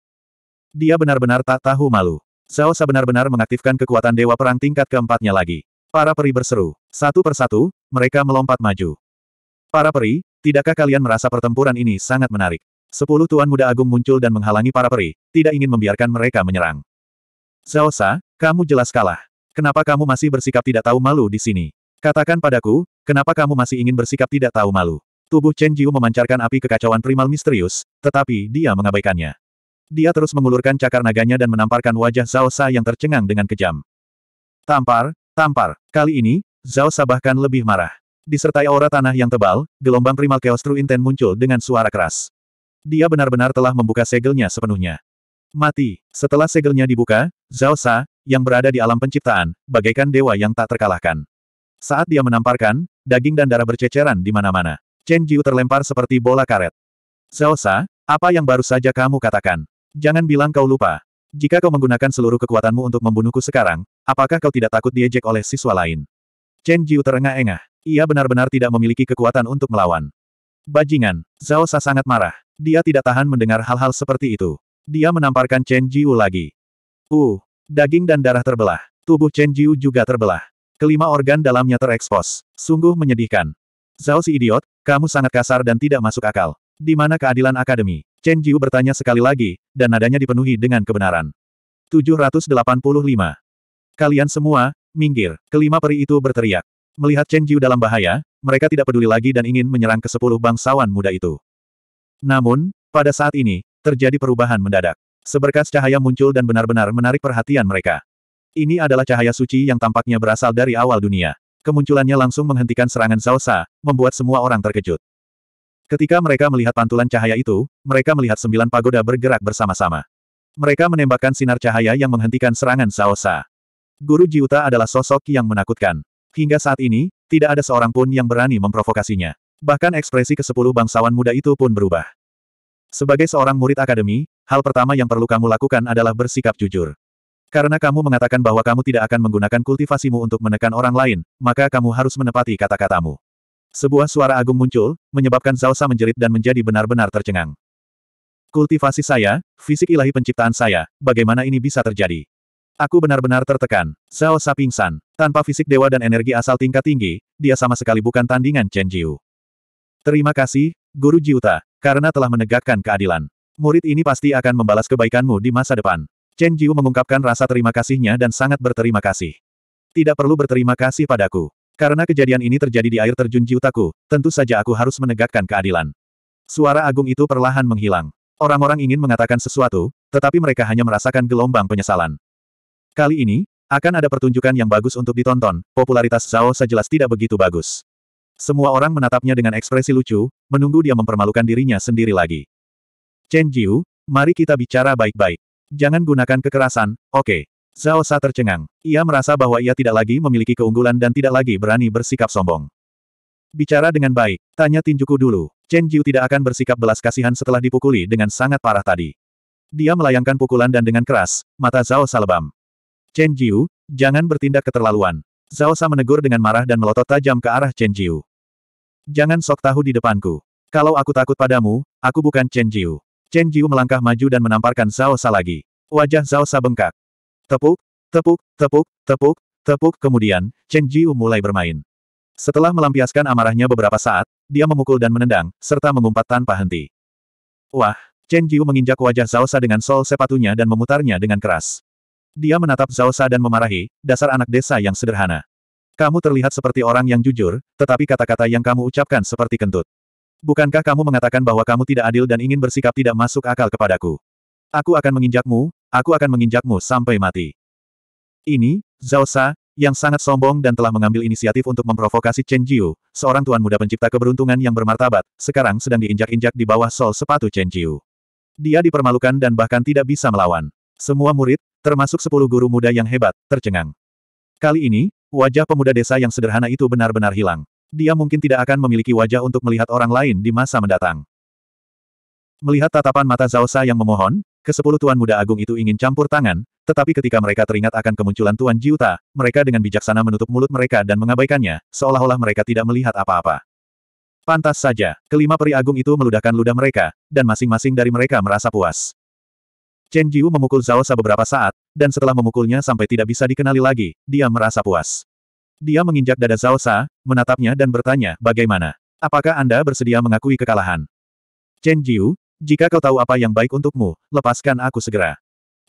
Dia benar-benar tak tahu malu. Zhao Sa benar-benar mengaktifkan kekuatan Dewa Perang tingkat keempatnya lagi. Para peri berseru. Satu persatu, mereka melompat maju. Para peri, tidakkah kalian merasa pertempuran ini sangat menarik? Sepuluh tuan muda agung muncul dan menghalangi para peri, tidak ingin membiarkan mereka menyerang. Zaosa, kamu jelas kalah. Kenapa kamu masih bersikap tidak tahu malu di sini? Katakan padaku, kenapa kamu masih ingin bersikap tidak tahu malu? Tubuh Chen Jiu memancarkan api kekacauan primal misterius, tetapi dia mengabaikannya. Dia terus mengulurkan cakar naganya dan menamparkan wajah Zaosa yang tercengang dengan kejam. Tampar, tampar. Kali ini, Zaosa bahkan lebih marah. Disertai aura tanah yang tebal, gelombang primal chaos True Intent muncul dengan suara keras. Dia benar-benar telah membuka segelnya sepenuhnya. Mati. Setelah segelnya dibuka, Zhao Sa, yang berada di alam penciptaan, bagaikan dewa yang tak terkalahkan. Saat dia menamparkan, daging dan darah berceceran di mana-mana. Chen Jiu terlempar seperti bola karet. Zhao Sa, apa yang baru saja kamu katakan? Jangan bilang kau lupa. Jika kau menggunakan seluruh kekuatanmu untuk membunuhku sekarang, apakah kau tidak takut diejek oleh siswa lain? Chen Jiu terengah-engah. Ia benar-benar tidak memiliki kekuatan untuk melawan. Bajingan, Zhao Sa sangat marah. Dia tidak tahan mendengar hal-hal seperti itu. Dia menamparkan Chen Jiu lagi. Uh, daging dan darah terbelah. Tubuh Chen Jiu juga terbelah. Kelima organ dalamnya terekspos. Sungguh menyedihkan. Zhao si idiot, kamu sangat kasar dan tidak masuk akal. Di mana keadilan akademi? Chen Jiu bertanya sekali lagi, dan nadanya dipenuhi dengan kebenaran. 785. Kalian semua, minggir. Kelima peri itu berteriak. Melihat Chen Jiu dalam bahaya, mereka tidak peduli lagi dan ingin menyerang ke sepuluh bangsawan muda itu. Namun, pada saat ini, terjadi perubahan mendadak. Seberkas cahaya muncul dan benar-benar menarik perhatian mereka. Ini adalah cahaya suci yang tampaknya berasal dari awal dunia. Kemunculannya langsung menghentikan serangan Zausa, membuat semua orang terkejut. Ketika mereka melihat pantulan cahaya itu, mereka melihat sembilan pagoda bergerak bersama-sama. Mereka menembakkan sinar cahaya yang menghentikan serangan Zausa. Guru Jiuta adalah sosok yang menakutkan. Hingga saat ini, tidak ada seorang pun yang berani memprovokasinya. Bahkan ekspresi ke-10 bangsawan muda itu pun berubah. Sebagai seorang murid akademi, hal pertama yang perlu kamu lakukan adalah bersikap jujur. Karena kamu mengatakan bahwa kamu tidak akan menggunakan kultivasimu untuk menekan orang lain, maka kamu harus menepati kata-katamu. Sebuah suara agung muncul, menyebabkan Zausa menjerit dan menjadi benar-benar tercengang. Kultivasi saya, fisik ilahi penciptaan saya, bagaimana ini bisa terjadi? Aku benar-benar tertekan. Zhao Sa pingsan. Tanpa fisik dewa dan energi asal tingkat tinggi, dia sama sekali bukan tandingan Chen Jiu. Terima kasih, Guru Jiuta, karena telah menegakkan keadilan. Murid ini pasti akan membalas kebaikanmu di masa depan. Chen Jiu mengungkapkan rasa terima kasihnya dan sangat berterima kasih. Tidak perlu berterima kasih padaku. Karena kejadian ini terjadi di air terjun Jiutaku, tentu saja aku harus menegakkan keadilan. Suara agung itu perlahan menghilang. Orang-orang ingin mengatakan sesuatu, tetapi mereka hanya merasakan gelombang penyesalan. Kali ini, akan ada pertunjukan yang bagus untuk ditonton, popularitas Zhao sejelas tidak begitu bagus. Semua orang menatapnya dengan ekspresi lucu, menunggu dia mempermalukan dirinya sendiri lagi. Chen Jiu, mari kita bicara baik-baik. Jangan gunakan kekerasan, oke. Okay. Zhao Sa tercengang. Ia merasa bahwa ia tidak lagi memiliki keunggulan dan tidak lagi berani bersikap sombong. Bicara dengan baik, tanya Tinjuku dulu. Chen Jiu tidak akan bersikap belas kasihan setelah dipukuli dengan sangat parah tadi. Dia melayangkan pukulan dan dengan keras, mata Zhao Sa lebam. Chen Jiu, jangan bertindak keterlaluan. Zhao Sa menegur dengan marah dan melotot tajam ke arah Chen Jiu. Jangan sok tahu di depanku. Kalau aku takut padamu, aku bukan Chen Jiu. Chen Jiu melangkah maju dan menamparkan Zhao Sa lagi. Wajah Zhao Sa bengkak. Tepuk, tepuk, tepuk, tepuk, tepuk, kemudian, Chen Jiu mulai bermain. Setelah melampiaskan amarahnya beberapa saat, dia memukul dan menendang, serta mengumpat tanpa henti. Wah, Chen Jiu menginjak wajah Zhao Sa dengan sol sepatunya dan memutarnya dengan keras. Dia menatap Zhao Sa dan memarahi, dasar anak desa yang sederhana. Kamu terlihat seperti orang yang jujur, tetapi kata-kata yang kamu ucapkan seperti kentut. Bukankah kamu mengatakan bahwa kamu tidak adil dan ingin bersikap tidak masuk akal kepadaku? Aku akan menginjakmu, aku akan menginjakmu sampai mati. Ini, Zhao Sa, yang sangat sombong dan telah mengambil inisiatif untuk memprovokasi Chen Jiu, seorang tuan muda pencipta keberuntungan yang bermartabat, sekarang sedang diinjak-injak di bawah sol sepatu Chen Jiu. Dia dipermalukan dan bahkan tidak bisa melawan. Semua murid, termasuk sepuluh guru muda yang hebat, tercengang. Kali ini, wajah pemuda desa yang sederhana itu benar-benar hilang. Dia mungkin tidak akan memiliki wajah untuk melihat orang lain di masa mendatang. Melihat tatapan mata Zaosa yang memohon, kesepuluh tuan muda agung itu ingin campur tangan, tetapi ketika mereka teringat akan kemunculan Tuan Jiuta, mereka dengan bijaksana menutup mulut mereka dan mengabaikannya, seolah-olah mereka tidak melihat apa-apa. Pantas saja, kelima peri agung itu meludahkan ludah mereka, dan masing-masing dari mereka merasa puas. Chen Jiu memukul Zhao Sa beberapa saat, dan setelah memukulnya sampai tidak bisa dikenali lagi, dia merasa puas. Dia menginjak dada Zhao Sa, menatapnya dan bertanya, bagaimana? Apakah Anda bersedia mengakui kekalahan? Chen Jiu, jika kau tahu apa yang baik untukmu, lepaskan aku segera.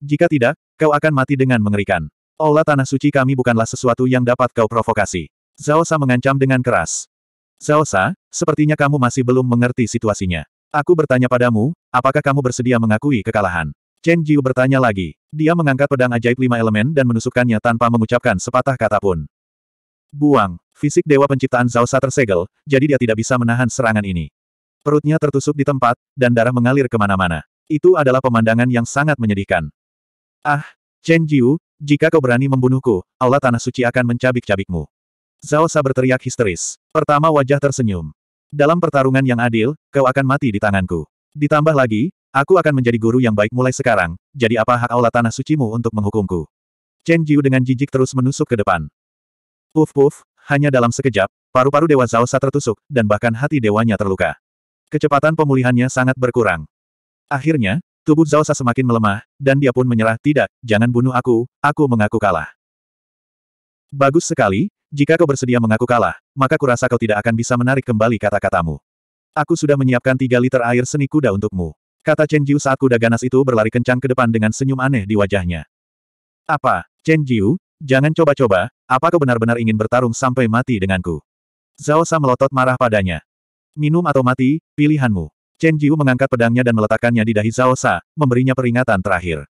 Jika tidak, kau akan mati dengan mengerikan. Olah Tanah Suci kami bukanlah sesuatu yang dapat kau provokasi. Zhao Sa mengancam dengan keras. Sa, sepertinya kamu masih belum mengerti situasinya. Aku bertanya padamu, apakah kamu bersedia mengakui kekalahan? Chen Jiu bertanya lagi. Dia mengangkat pedang ajaib lima elemen dan menusukkannya tanpa mengucapkan sepatah kata pun. Buang. Fisik Dewa Penciptaan Zhao tersegel, jadi dia tidak bisa menahan serangan ini. Perutnya tertusuk di tempat, dan darah mengalir kemana-mana. Itu adalah pemandangan yang sangat menyedihkan. Ah, Chen Jiu, jika kau berani membunuhku, Allah Tanah Suci akan mencabik-cabikmu. Zhao berteriak histeris. Pertama wajah tersenyum. Dalam pertarungan yang adil, kau akan mati di tanganku. Ditambah lagi, aku akan menjadi guru yang baik mulai sekarang, jadi apa hak aula tanah sucimu untuk menghukumku? Chen Jiu dengan jijik terus menusuk ke depan. Puf puf, hanya dalam sekejap, paru-paru Dewa Zhao tertusuk, dan bahkan hati dewanya terluka. Kecepatan pemulihannya sangat berkurang. Akhirnya, tubuh Zhao semakin melemah, dan dia pun menyerah, tidak, jangan bunuh aku, aku mengaku kalah. Bagus sekali, jika kau bersedia mengaku kalah, maka kurasa kau tidak akan bisa menarik kembali kata-katamu. Aku sudah menyiapkan tiga liter air seni kuda untukmu. Kata Chen Jiu saat kuda ganas itu berlari kencang ke depan dengan senyum aneh di wajahnya. Apa, Chen Jiu, jangan coba-coba, apa kau benar-benar ingin bertarung sampai mati denganku? Zhao Sa melotot marah padanya. Minum atau mati, pilihanmu. Chen Jiu mengangkat pedangnya dan meletakkannya di dahi Zhao Sa, memberinya peringatan terakhir.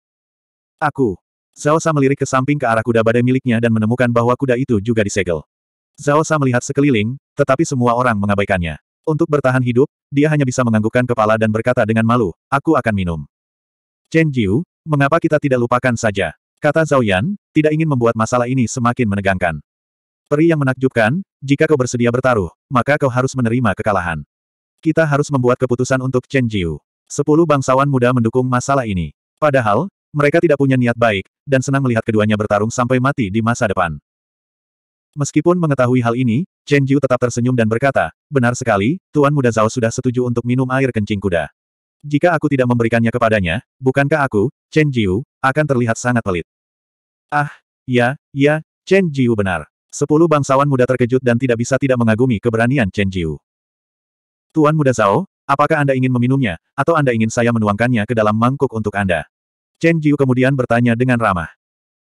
Aku. Zhao Sa melirik ke samping ke arah kuda badai miliknya dan menemukan bahwa kuda itu juga disegel. Zhao Sa melihat sekeliling, tetapi semua orang mengabaikannya. Untuk bertahan hidup, dia hanya bisa menganggukkan kepala dan berkata dengan malu, aku akan minum. Chen Jiu, mengapa kita tidak lupakan saja? Kata Zhao Yan, tidak ingin membuat masalah ini semakin menegangkan. Peri yang menakjubkan, jika kau bersedia bertaruh, maka kau harus menerima kekalahan. Kita harus membuat keputusan untuk Chen Jiu. Sepuluh bangsawan muda mendukung masalah ini. Padahal, mereka tidak punya niat baik, dan senang melihat keduanya bertarung sampai mati di masa depan. Meskipun mengetahui hal ini, Chen Jiu tetap tersenyum dan berkata, benar sekali, Tuan Muda Zhao sudah setuju untuk minum air kencing kuda. Jika aku tidak memberikannya kepadanya, bukankah aku, Chen Jiu, akan terlihat sangat pelit. Ah, ya, ya, Chen Jiu benar. Sepuluh bangsawan muda terkejut dan tidak bisa tidak mengagumi keberanian Chen Jiu. Tuan Muda Zhao, apakah Anda ingin meminumnya, atau Anda ingin saya menuangkannya ke dalam mangkuk untuk Anda? Chen Jiu kemudian bertanya dengan ramah.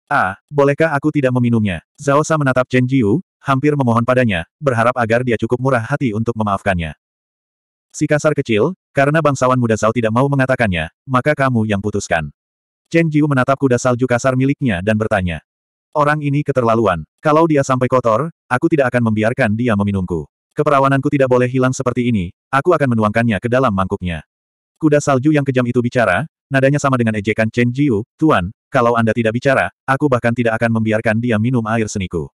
Ah, bolehkah aku tidak meminumnya? Zhao Sa menatap Chen Jiu, hampir memohon padanya, berharap agar dia cukup murah hati untuk memaafkannya. Si kasar kecil, karena bangsawan muda Zhao tidak mau mengatakannya, maka kamu yang putuskan. Chen Jiu menatap kuda salju kasar miliknya dan bertanya. Orang ini keterlaluan. Kalau dia sampai kotor, aku tidak akan membiarkan dia meminumku. Keperawananku tidak boleh hilang seperti ini, aku akan menuangkannya ke dalam mangkuknya. Kuda salju yang kejam itu bicara, Nadanya sama dengan ejekan Chen Jiu, Tuan, kalau Anda tidak bicara, aku bahkan tidak akan membiarkan dia minum air seniku.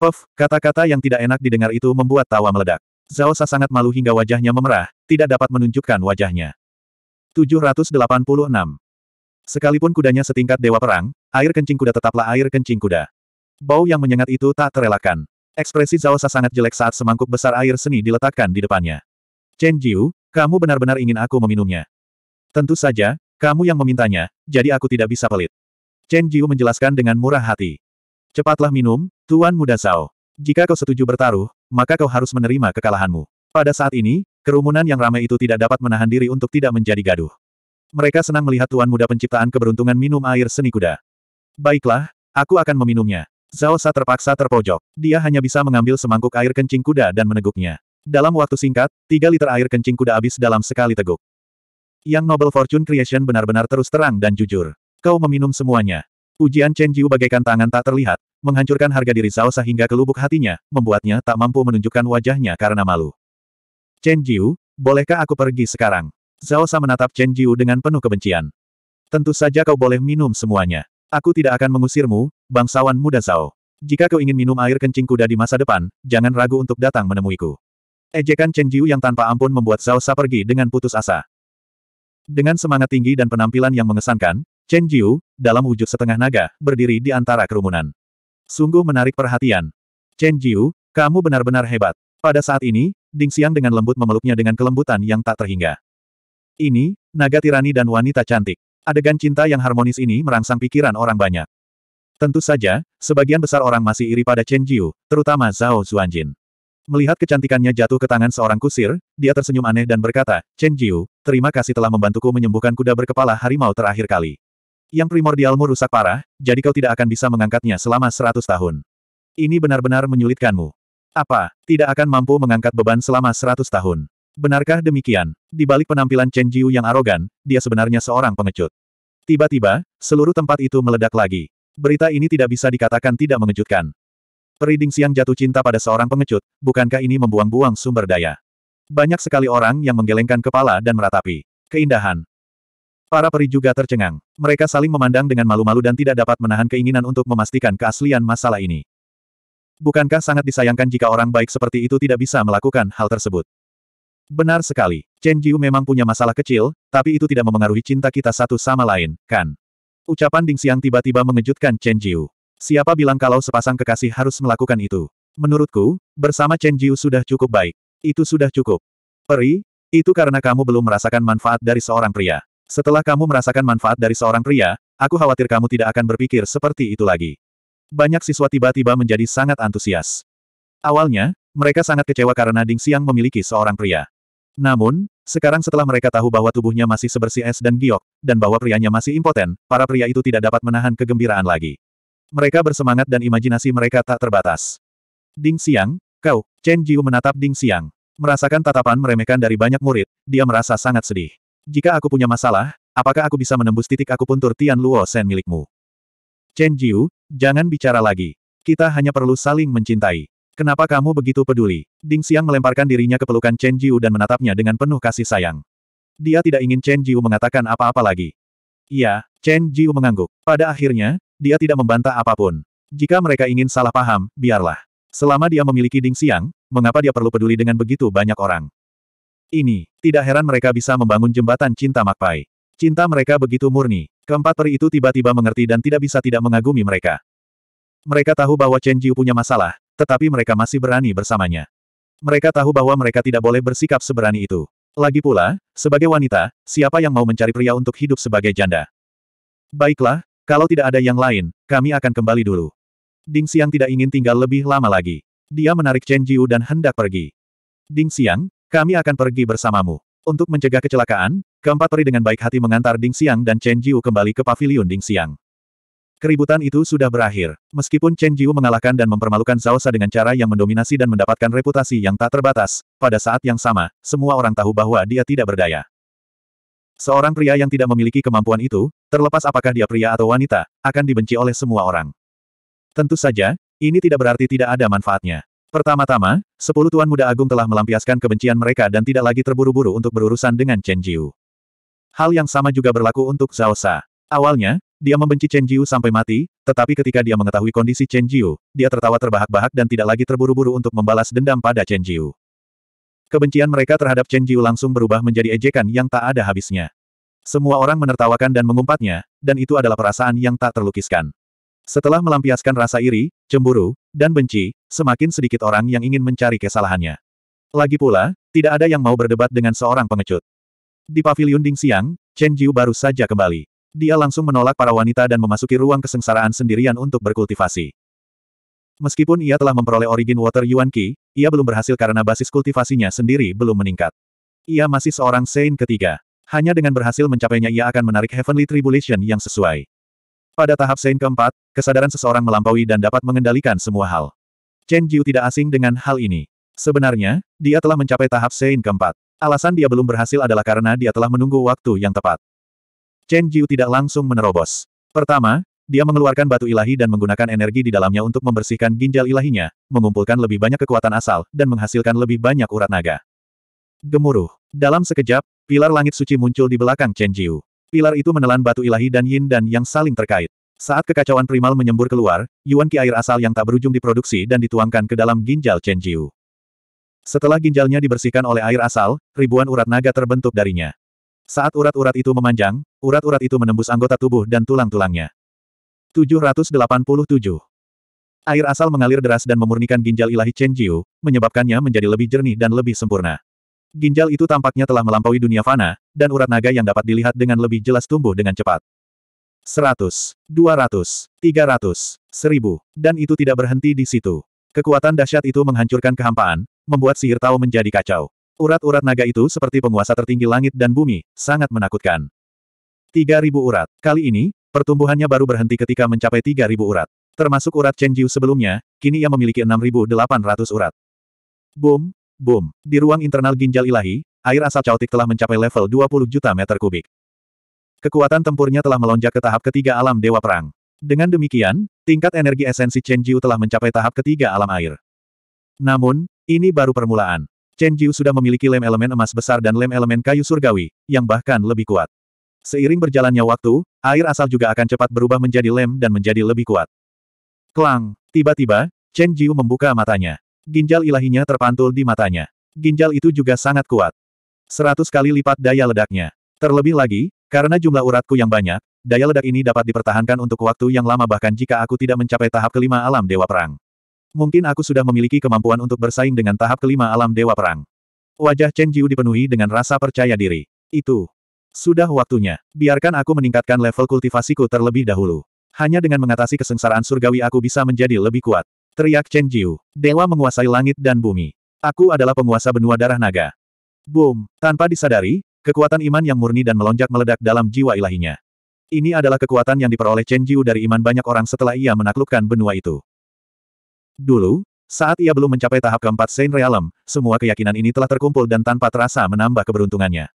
Puff, kata-kata yang tidak enak didengar itu membuat tawa meledak. Zhao Sa sangat malu hingga wajahnya memerah, tidak dapat menunjukkan wajahnya. 786. Sekalipun kudanya setingkat dewa perang, air kencing kuda tetaplah air kencing kuda. Bau yang menyengat itu tak terelakkan. Ekspresi Zhao Sa sangat jelek saat semangkuk besar air seni diletakkan di depannya. Chen Jiu, kamu benar-benar ingin aku meminumnya. Tentu saja, kamu yang memintanya, jadi aku tidak bisa pelit. Chen Jiu menjelaskan dengan murah hati. Cepatlah minum, Tuan Muda Zhao. Jika kau setuju bertaruh, maka kau harus menerima kekalahanmu. Pada saat ini, kerumunan yang ramai itu tidak dapat menahan diri untuk tidak menjadi gaduh. Mereka senang melihat Tuan Muda penciptaan keberuntungan minum air seni kuda. Baiklah, aku akan meminumnya. Zhao Sa terpaksa terpojok. Dia hanya bisa mengambil semangkuk air kencing kuda dan meneguknya. Dalam waktu singkat, tiga liter air kencing kuda habis dalam sekali teguk. Yang Noble Fortune Creation benar-benar terus terang dan jujur. Kau meminum semuanya. Ujian Chen Jiu bagaikan tangan tak terlihat, menghancurkan harga diri Zhao sehingga ke lubuk hatinya, membuatnya tak mampu menunjukkan wajahnya karena malu. Chen Jiu, bolehkah aku pergi sekarang? Zhao Sa menatap Chen Jiu dengan penuh kebencian. Tentu saja kau boleh minum semuanya. Aku tidak akan mengusirmu, bangsawan muda Zhao. Jika kau ingin minum air kencing kuda di masa depan, jangan ragu untuk datang menemuiku. Ejekan Chen Jiu yang tanpa ampun membuat Zhao Sa pergi dengan putus asa. Dengan semangat tinggi dan penampilan yang mengesankan, Chen Jiu, dalam wujud setengah naga, berdiri di antara kerumunan. Sungguh menarik perhatian. Chen Jiu, kamu benar-benar hebat. Pada saat ini, Ding Xiang dengan lembut memeluknya dengan kelembutan yang tak terhingga. Ini, naga tirani dan wanita cantik. Adegan cinta yang harmonis ini merangsang pikiran orang banyak. Tentu saja, sebagian besar orang masih iri pada Chen Jiu, terutama Zhao Zuanjin. Melihat kecantikannya jatuh ke tangan seorang kusir, dia tersenyum aneh dan berkata, Chen Jiu, terima kasih telah membantuku menyembuhkan kuda berkepala harimau terakhir kali. Yang primordialmu rusak parah, jadi kau tidak akan bisa mengangkatnya selama seratus tahun. Ini benar-benar menyulitkanmu. Apa, tidak akan mampu mengangkat beban selama seratus tahun. Benarkah demikian? Di balik penampilan Chen Jiu yang arogan, dia sebenarnya seorang pengecut. Tiba-tiba, seluruh tempat itu meledak lagi. Berita ini tidak bisa dikatakan tidak mengejutkan. Periding siang jatuh cinta pada seorang pengecut, bukankah ini membuang-buang sumber daya? Banyak sekali orang yang menggelengkan kepala dan meratapi. Keindahan. Para peri juga tercengang. Mereka saling memandang dengan malu-malu dan tidak dapat menahan keinginan untuk memastikan keaslian masalah ini. Bukankah sangat disayangkan jika orang baik seperti itu tidak bisa melakukan hal tersebut? Benar sekali. Chen Jiu memang punya masalah kecil, tapi itu tidak memengaruhi cinta kita satu sama lain, kan? Ucapan Ding Xiang tiba-tiba mengejutkan Chen Jiu. Siapa bilang kalau sepasang kekasih harus melakukan itu? Menurutku, bersama Chen Jiu sudah cukup baik. Itu sudah cukup. Peri, itu karena kamu belum merasakan manfaat dari seorang pria. Setelah kamu merasakan manfaat dari seorang pria, aku khawatir kamu tidak akan berpikir seperti itu lagi. Banyak siswa tiba-tiba menjadi sangat antusias. Awalnya, mereka sangat kecewa karena Ding Xiang memiliki seorang pria. Namun, sekarang setelah mereka tahu bahwa tubuhnya masih sebersih es dan giok, dan bahwa prianya masih impoten, para pria itu tidak dapat menahan kegembiraan lagi. Mereka bersemangat dan imajinasi mereka tak terbatas. Ding Xiang, kau, Chen Jiu menatap Ding Xiang. Merasakan tatapan meremehkan dari banyak murid, dia merasa sangat sedih. Jika aku punya masalah, apakah aku bisa menembus titik aku puntur Tian Luo Sen milikmu? Chen Jiu, jangan bicara lagi. Kita hanya perlu saling mencintai. Kenapa kamu begitu peduli? Ding Xiang melemparkan dirinya ke pelukan Chen Jiu dan menatapnya dengan penuh kasih sayang. Dia tidak ingin Chen Jiu mengatakan apa-apa lagi. Iya, Chen Jiu mengangguk. Pada akhirnya, dia tidak membantah apapun. Jika mereka ingin salah paham, biarlah. Selama dia memiliki Ding Xiang, mengapa dia perlu peduli dengan begitu banyak orang? Ini, tidak heran mereka bisa membangun jembatan cinta Makpai. Cinta mereka begitu murni. Keempat peri itu tiba-tiba mengerti dan tidak bisa tidak mengagumi mereka. Mereka tahu bahwa Chen Jiu punya masalah, tetapi mereka masih berani bersamanya. Mereka tahu bahwa mereka tidak boleh bersikap seberani itu. Lagi pula, sebagai wanita, siapa yang mau mencari pria untuk hidup sebagai janda? Baiklah, kalau tidak ada yang lain, kami akan kembali dulu. Ding Xiang tidak ingin tinggal lebih lama lagi. Dia menarik Chen Jiu dan hendak pergi. Ding Xiang, kami akan pergi bersamamu. Untuk mencegah kecelakaan, keempat peri dengan baik hati mengantar Ding Xiang dan Chen Jiu kembali ke pavilion Ding Xiang. Keributan itu sudah berakhir. Meskipun Chen Jiu mengalahkan dan mempermalukan Zhao Sa dengan cara yang mendominasi dan mendapatkan reputasi yang tak terbatas, pada saat yang sama, semua orang tahu bahwa dia tidak berdaya. Seorang pria yang tidak memiliki kemampuan itu, terlepas apakah dia pria atau wanita, akan dibenci oleh semua orang. Tentu saja, ini tidak berarti tidak ada manfaatnya. Pertama-tama, sepuluh tuan muda agung telah melampiaskan kebencian mereka dan tidak lagi terburu-buru untuk berurusan dengan Chen Jiu. Hal yang sama juga berlaku untuk Zhao Sa. Awalnya, dia membenci Chen Jiu sampai mati, tetapi ketika dia mengetahui kondisi Chen Jiu, dia tertawa terbahak-bahak dan tidak lagi terburu-buru untuk membalas dendam pada Chen Jiu. Kebencian mereka terhadap Chen Jiu langsung berubah menjadi ejekan yang tak ada habisnya. Semua orang menertawakan dan mengumpatnya, dan itu adalah perasaan yang tak terlukiskan. Setelah melampiaskan rasa iri, cemburu, dan benci, semakin sedikit orang yang ingin mencari kesalahannya. Lagi pula, tidak ada yang mau berdebat dengan seorang pengecut. Di pavilion Ding Siang, Chen Jiu baru saja kembali. Dia langsung menolak para wanita dan memasuki ruang kesengsaraan sendirian untuk berkultivasi. Meskipun ia telah memperoleh origin water Yuan Qi, ia belum berhasil karena basis kultivasinya sendiri belum meningkat. Ia masih seorang Saint ketiga. Hanya dengan berhasil mencapainya ia akan menarik Heavenly Tribulation yang sesuai. Pada tahap Saint keempat, kesadaran seseorang melampaui dan dapat mengendalikan semua hal. Chen Jiu tidak asing dengan hal ini. Sebenarnya, dia telah mencapai tahap Saint keempat. Alasan dia belum berhasil adalah karena dia telah menunggu waktu yang tepat. Chen Jiu tidak langsung menerobos. Pertama, dia mengeluarkan batu ilahi dan menggunakan energi di dalamnya untuk membersihkan ginjal ilahinya, mengumpulkan lebih banyak kekuatan asal, dan menghasilkan lebih banyak urat naga. Gemuruh. Dalam sekejap, pilar langit suci muncul di belakang Chen Jiu. Pilar itu menelan batu ilahi dan yin dan yang saling terkait. Saat kekacauan primal menyembur keluar, yuan Qi air asal yang tak berujung diproduksi dan dituangkan ke dalam ginjal Chen Jiu. Setelah ginjalnya dibersihkan oleh air asal, ribuan urat naga terbentuk darinya. Saat urat-urat itu memanjang, urat-urat itu menembus anggota tubuh dan tulang-tulangnya. 787. Air asal mengalir deras dan memurnikan ginjal ilahi Chen Jiu, menyebabkannya menjadi lebih jernih dan lebih sempurna. Ginjal itu tampaknya telah melampaui dunia fana, dan urat naga yang dapat dilihat dengan lebih jelas tumbuh dengan cepat. 100, 200, 300, 1000, dan itu tidak berhenti di situ. Kekuatan dahsyat itu menghancurkan kehampaan, membuat sihir tahu menjadi kacau. Urat-urat naga itu seperti penguasa tertinggi langit dan bumi, sangat menakutkan. 3000 urat. Kali ini, Pertumbuhannya baru berhenti ketika mencapai 3.000 urat. Termasuk urat Chen Jiu sebelumnya, kini ia memiliki 6.800 urat. Boom, boom. Di ruang internal ginjal ilahi, air asap caotik telah mencapai level 20 juta meter kubik. Kekuatan tempurnya telah melonjak ke tahap ketiga alam dewa perang. Dengan demikian, tingkat energi esensi Chen Jiu telah mencapai tahap ketiga alam air. Namun, ini baru permulaan. Chen Jiu sudah memiliki lem elemen emas besar dan lem elemen kayu surgawi, yang bahkan lebih kuat. Seiring berjalannya waktu, air asal juga akan cepat berubah menjadi lem dan menjadi lebih kuat. Klang! Tiba-tiba, Chen Jiu membuka matanya. Ginjal ilahinya terpantul di matanya. Ginjal itu juga sangat kuat. Seratus kali lipat daya ledaknya. Terlebih lagi, karena jumlah uratku yang banyak, daya ledak ini dapat dipertahankan untuk waktu yang lama bahkan jika aku tidak mencapai tahap kelima alam Dewa Perang. Mungkin aku sudah memiliki kemampuan untuk bersaing dengan tahap kelima alam Dewa Perang. Wajah Chen Jiu dipenuhi dengan rasa percaya diri. Itu. Sudah waktunya. Biarkan aku meningkatkan level kultivasiku terlebih dahulu. Hanya dengan mengatasi kesengsaraan surgawi aku bisa menjadi lebih kuat. Teriak Chen Jiu. Dewa menguasai langit dan bumi. Aku adalah penguasa benua darah naga. Boom. Tanpa disadari, kekuatan iman yang murni dan melonjak meledak dalam jiwa ilahinya. Ini adalah kekuatan yang diperoleh Chen Jiu dari iman banyak orang setelah ia menaklukkan benua itu. Dulu, saat ia belum mencapai tahap keempat Saint Realm, semua keyakinan ini telah terkumpul dan tanpa terasa menambah keberuntungannya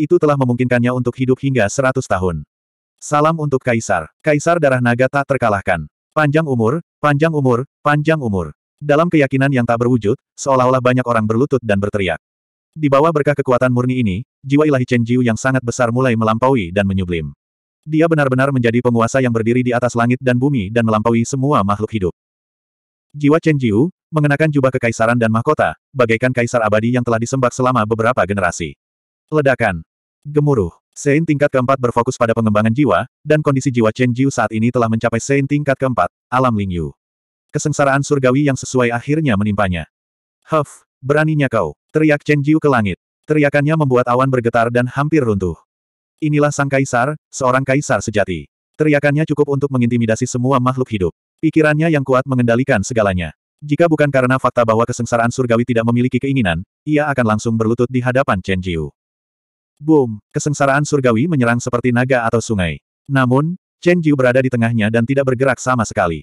itu telah memungkinkannya untuk hidup hingga 100 tahun. Salam untuk Kaisar. Kaisar darah naga tak terkalahkan. Panjang umur, panjang umur, panjang umur. Dalam keyakinan yang tak berwujud, seolah-olah banyak orang berlutut dan berteriak. Di bawah berkah kekuatan murni ini, jiwa ilahi Chen Jiu yang sangat besar mulai melampaui dan menyublim. Dia benar-benar menjadi penguasa yang berdiri di atas langit dan bumi dan melampaui semua makhluk hidup. Jiwa Chen Jiu, mengenakan jubah kekaisaran dan mahkota, bagaikan kaisar abadi yang telah disembah selama beberapa generasi. Ledakan, Gemuruh. Sein tingkat keempat berfokus pada pengembangan jiwa, dan kondisi jiwa Chen Jiu saat ini telah mencapai Sein tingkat keempat, alam Ling Yu. Kesengsaraan surgawi yang sesuai akhirnya menimpanya. Huff, beraninya kau, teriak Chen Jiu ke langit. Teriakannya membuat awan bergetar dan hampir runtuh. Inilah sang kaisar, seorang kaisar sejati. Teriakannya cukup untuk mengintimidasi semua makhluk hidup. Pikirannya yang kuat mengendalikan segalanya. Jika bukan karena fakta bahwa kesengsaraan surgawi tidak memiliki keinginan, ia akan langsung berlutut di hadapan Chen Jiu. Boom! Kesengsaraan surgawi menyerang seperti naga atau sungai. Namun, Chen Jiu berada di tengahnya dan tidak bergerak sama sekali.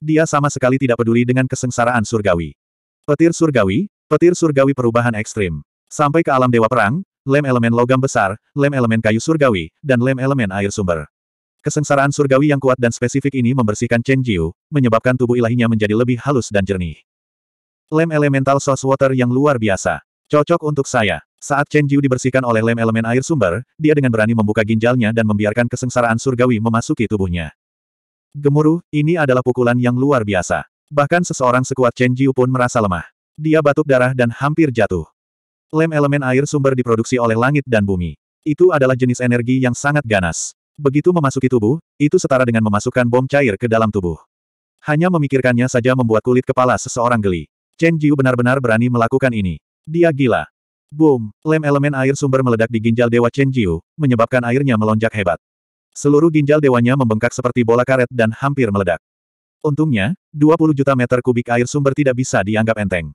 Dia sama sekali tidak peduli dengan kesengsaraan surgawi. Petir surgawi, petir surgawi perubahan ekstrim. Sampai ke alam dewa perang, lem elemen logam besar, lem elemen kayu surgawi, dan lem elemen air sumber. Kesengsaraan surgawi yang kuat dan spesifik ini membersihkan Chen Jiu, menyebabkan tubuh ilahinya menjadi lebih halus dan jernih. Lem elemental source water yang luar biasa. Cocok untuk saya. Saat Chen Jiu dibersihkan oleh lem elemen air sumber, dia dengan berani membuka ginjalnya dan membiarkan kesengsaraan surgawi memasuki tubuhnya. Gemuruh, ini adalah pukulan yang luar biasa. Bahkan seseorang sekuat Chen Jiu pun merasa lemah. Dia batuk darah dan hampir jatuh. Lem elemen air sumber diproduksi oleh langit dan bumi. Itu adalah jenis energi yang sangat ganas. Begitu memasuki tubuh, itu setara dengan memasukkan bom cair ke dalam tubuh. Hanya memikirkannya saja membuat kulit kepala seseorang geli. Chen Jiu benar-benar berani melakukan ini. Dia gila. Boom! Lem elemen air sumber meledak di ginjal Dewa Chen Jiu, menyebabkan airnya melonjak hebat. Seluruh ginjal dewanya membengkak seperti bola karet dan hampir meledak. Untungnya, 20 juta meter kubik air sumber tidak bisa dianggap enteng.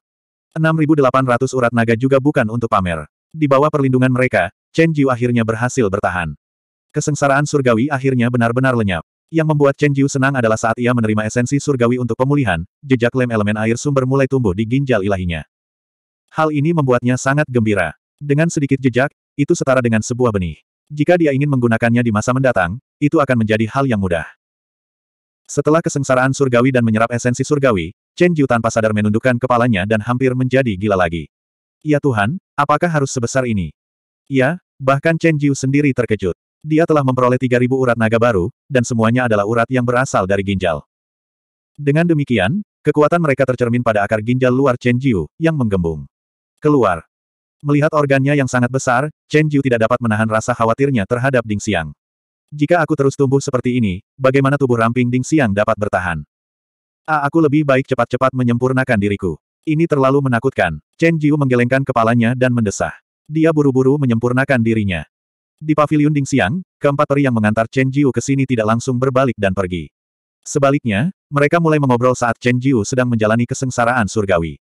6.800 urat naga juga bukan untuk pamer. Di bawah perlindungan mereka, Chen Jiu akhirnya berhasil bertahan. Kesengsaraan surgawi akhirnya benar-benar lenyap. Yang membuat Chen Jiu senang adalah saat ia menerima esensi surgawi untuk pemulihan, jejak lem elemen air sumber mulai tumbuh di ginjal ilahinya. Hal ini membuatnya sangat gembira. Dengan sedikit jejak, itu setara dengan sebuah benih. Jika dia ingin menggunakannya di masa mendatang, itu akan menjadi hal yang mudah. Setelah kesengsaraan surgawi dan menyerap esensi surgawi, Chen Jiu tanpa sadar menundukkan kepalanya dan hampir menjadi gila lagi. Ya Tuhan, apakah harus sebesar ini? Ya, bahkan Chen Jiu sendiri terkejut. Dia telah memperoleh 3.000 urat naga baru, dan semuanya adalah urat yang berasal dari ginjal. Dengan demikian, kekuatan mereka tercermin pada akar ginjal luar Chen Jiu, yang menggembung. Keluar. Melihat organnya yang sangat besar, Chen Jiu tidak dapat menahan rasa khawatirnya terhadap Ding Xiang. Jika aku terus tumbuh seperti ini, bagaimana tubuh ramping Ding Xiang dapat bertahan? A aku lebih baik cepat-cepat menyempurnakan diriku. Ini terlalu menakutkan. Chen Jiu menggelengkan kepalanya dan mendesah. Dia buru-buru menyempurnakan dirinya. Di pavilion Ding Xiang, keempat peri yang mengantar Chen Jiu ke sini tidak langsung berbalik dan pergi. Sebaliknya, mereka mulai mengobrol saat Chen Jiu sedang menjalani kesengsaraan surgawi.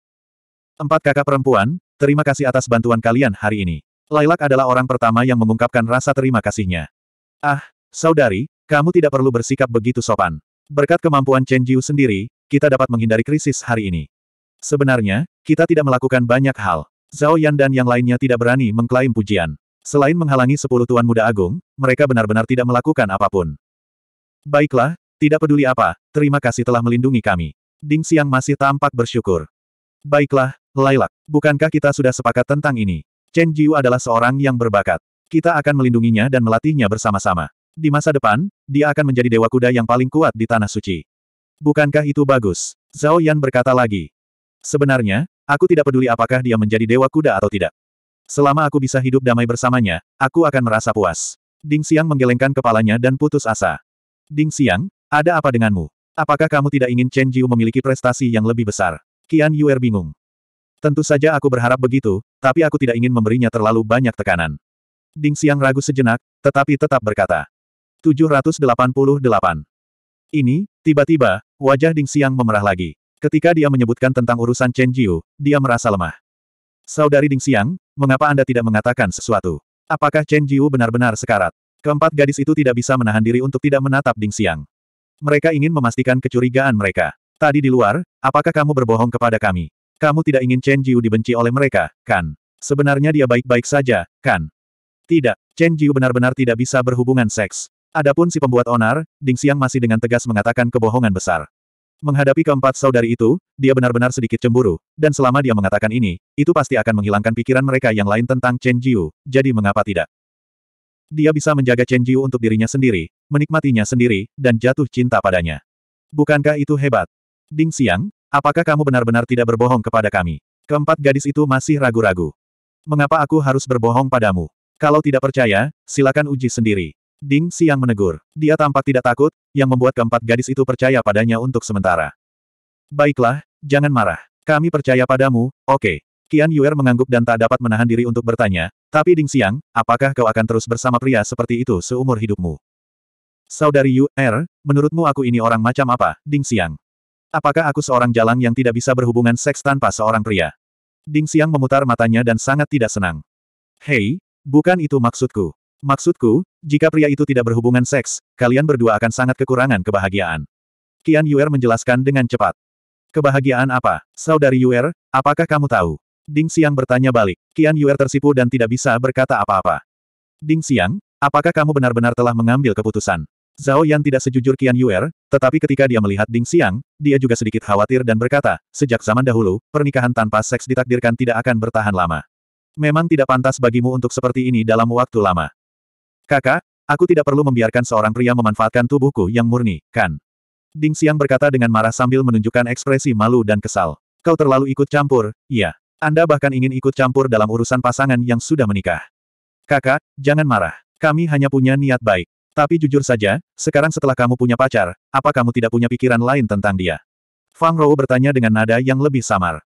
Empat kakak perempuan, terima kasih atas bantuan kalian hari ini. Lailak adalah orang pertama yang mengungkapkan rasa terima kasihnya. Ah, saudari, kamu tidak perlu bersikap begitu sopan. Berkat kemampuan Chen Jiu sendiri, kita dapat menghindari krisis hari ini. Sebenarnya, kita tidak melakukan banyak hal. Zhao Yan dan yang lainnya tidak berani mengklaim pujian. Selain menghalangi sepuluh tuan muda agung, mereka benar-benar tidak melakukan apapun. Baiklah, tidak peduli apa, terima kasih telah melindungi kami. Ding Xiang masih tampak bersyukur. Baiklah, Lailak, bukankah kita sudah sepakat tentang ini? Chen Jiu adalah seorang yang berbakat. Kita akan melindunginya dan melatihnya bersama-sama. Di masa depan, dia akan menjadi dewa kuda yang paling kuat di Tanah Suci. Bukankah itu bagus? Zhao Yan berkata lagi. Sebenarnya, aku tidak peduli apakah dia menjadi dewa kuda atau tidak. Selama aku bisa hidup damai bersamanya, aku akan merasa puas. Ding Xiang menggelengkan kepalanya dan putus asa. Ding Xiang, ada apa denganmu? Apakah kamu tidak ingin Chen Jiu memiliki prestasi yang lebih besar? Qian Yuer er bingung. Tentu saja aku berharap begitu, tapi aku tidak ingin memberinya terlalu banyak tekanan. Ding Xiang ragu sejenak, tetapi tetap berkata. 788. Ini, tiba-tiba, wajah Ding Xiang memerah lagi. Ketika dia menyebutkan tentang urusan Chen Jiu, dia merasa lemah. Saudari Ding Xiang, mengapa Anda tidak mengatakan sesuatu? Apakah Chen Jiu benar-benar sekarat? Keempat gadis itu tidak bisa menahan diri untuk tidak menatap Ding Xiang. Mereka ingin memastikan kecurigaan mereka. Tadi di luar, apakah kamu berbohong kepada kami? Kamu tidak ingin Chen Jiu dibenci oleh mereka, kan? Sebenarnya dia baik-baik saja, kan? Tidak, Chen Jiu benar-benar tidak bisa berhubungan seks. Adapun si pembuat onar, Ding Xiang masih dengan tegas mengatakan kebohongan besar. Menghadapi keempat saudari itu, dia benar-benar sedikit cemburu, dan selama dia mengatakan ini, itu pasti akan menghilangkan pikiran mereka yang lain tentang Chen Jiu, jadi mengapa tidak? Dia bisa menjaga Chen Jiu untuk dirinya sendiri, menikmatinya sendiri, dan jatuh cinta padanya. Bukankah itu hebat? Ding Xiang, apakah kamu benar-benar tidak berbohong kepada kami? Keempat gadis itu masih ragu-ragu. Mengapa aku harus berbohong padamu? Kalau tidak percaya, silakan uji sendiri. Ding Xiang menegur. Dia tampak tidak takut, yang membuat keempat gadis itu percaya padanya untuk sementara. Baiklah, jangan marah. Kami percaya padamu, oke. Okay. Qian Yuer mengangguk dan tak dapat menahan diri untuk bertanya, tapi Ding Xiang, apakah kau akan terus bersama pria seperti itu seumur hidupmu? Saudari Yuer, menurutmu aku ini orang macam apa, Ding Xiang? Apakah aku seorang jalang yang tidak bisa berhubungan seks tanpa seorang pria? Ding Xiang memutar matanya dan sangat tidak senang. Hei, bukan itu maksudku. Maksudku, jika pria itu tidak berhubungan seks, kalian berdua akan sangat kekurangan kebahagiaan. Qian Yuer menjelaskan dengan cepat. Kebahagiaan apa? Saudari Yuer, apakah kamu tahu? Ding Xiang bertanya balik. Qian Yuer tersipu dan tidak bisa berkata apa-apa. Ding Xiang, apakah kamu benar-benar telah mengambil keputusan? Zhao Yan tidak sejujur Qian Yuer, tetapi ketika dia melihat Ding Xiang, dia juga sedikit khawatir dan berkata, sejak zaman dahulu, pernikahan tanpa seks ditakdirkan tidak akan bertahan lama. Memang tidak pantas bagimu untuk seperti ini dalam waktu lama. Kakak, aku tidak perlu membiarkan seorang pria memanfaatkan tubuhku yang murni, kan? Ding Xiang berkata dengan marah sambil menunjukkan ekspresi malu dan kesal. Kau terlalu ikut campur, iya. Anda bahkan ingin ikut campur dalam urusan pasangan yang sudah menikah. Kakak, jangan marah. Kami hanya punya niat baik. Tapi jujur saja, sekarang setelah kamu punya pacar, apa kamu tidak punya pikiran lain tentang dia? Fang Rou bertanya dengan nada yang lebih samar.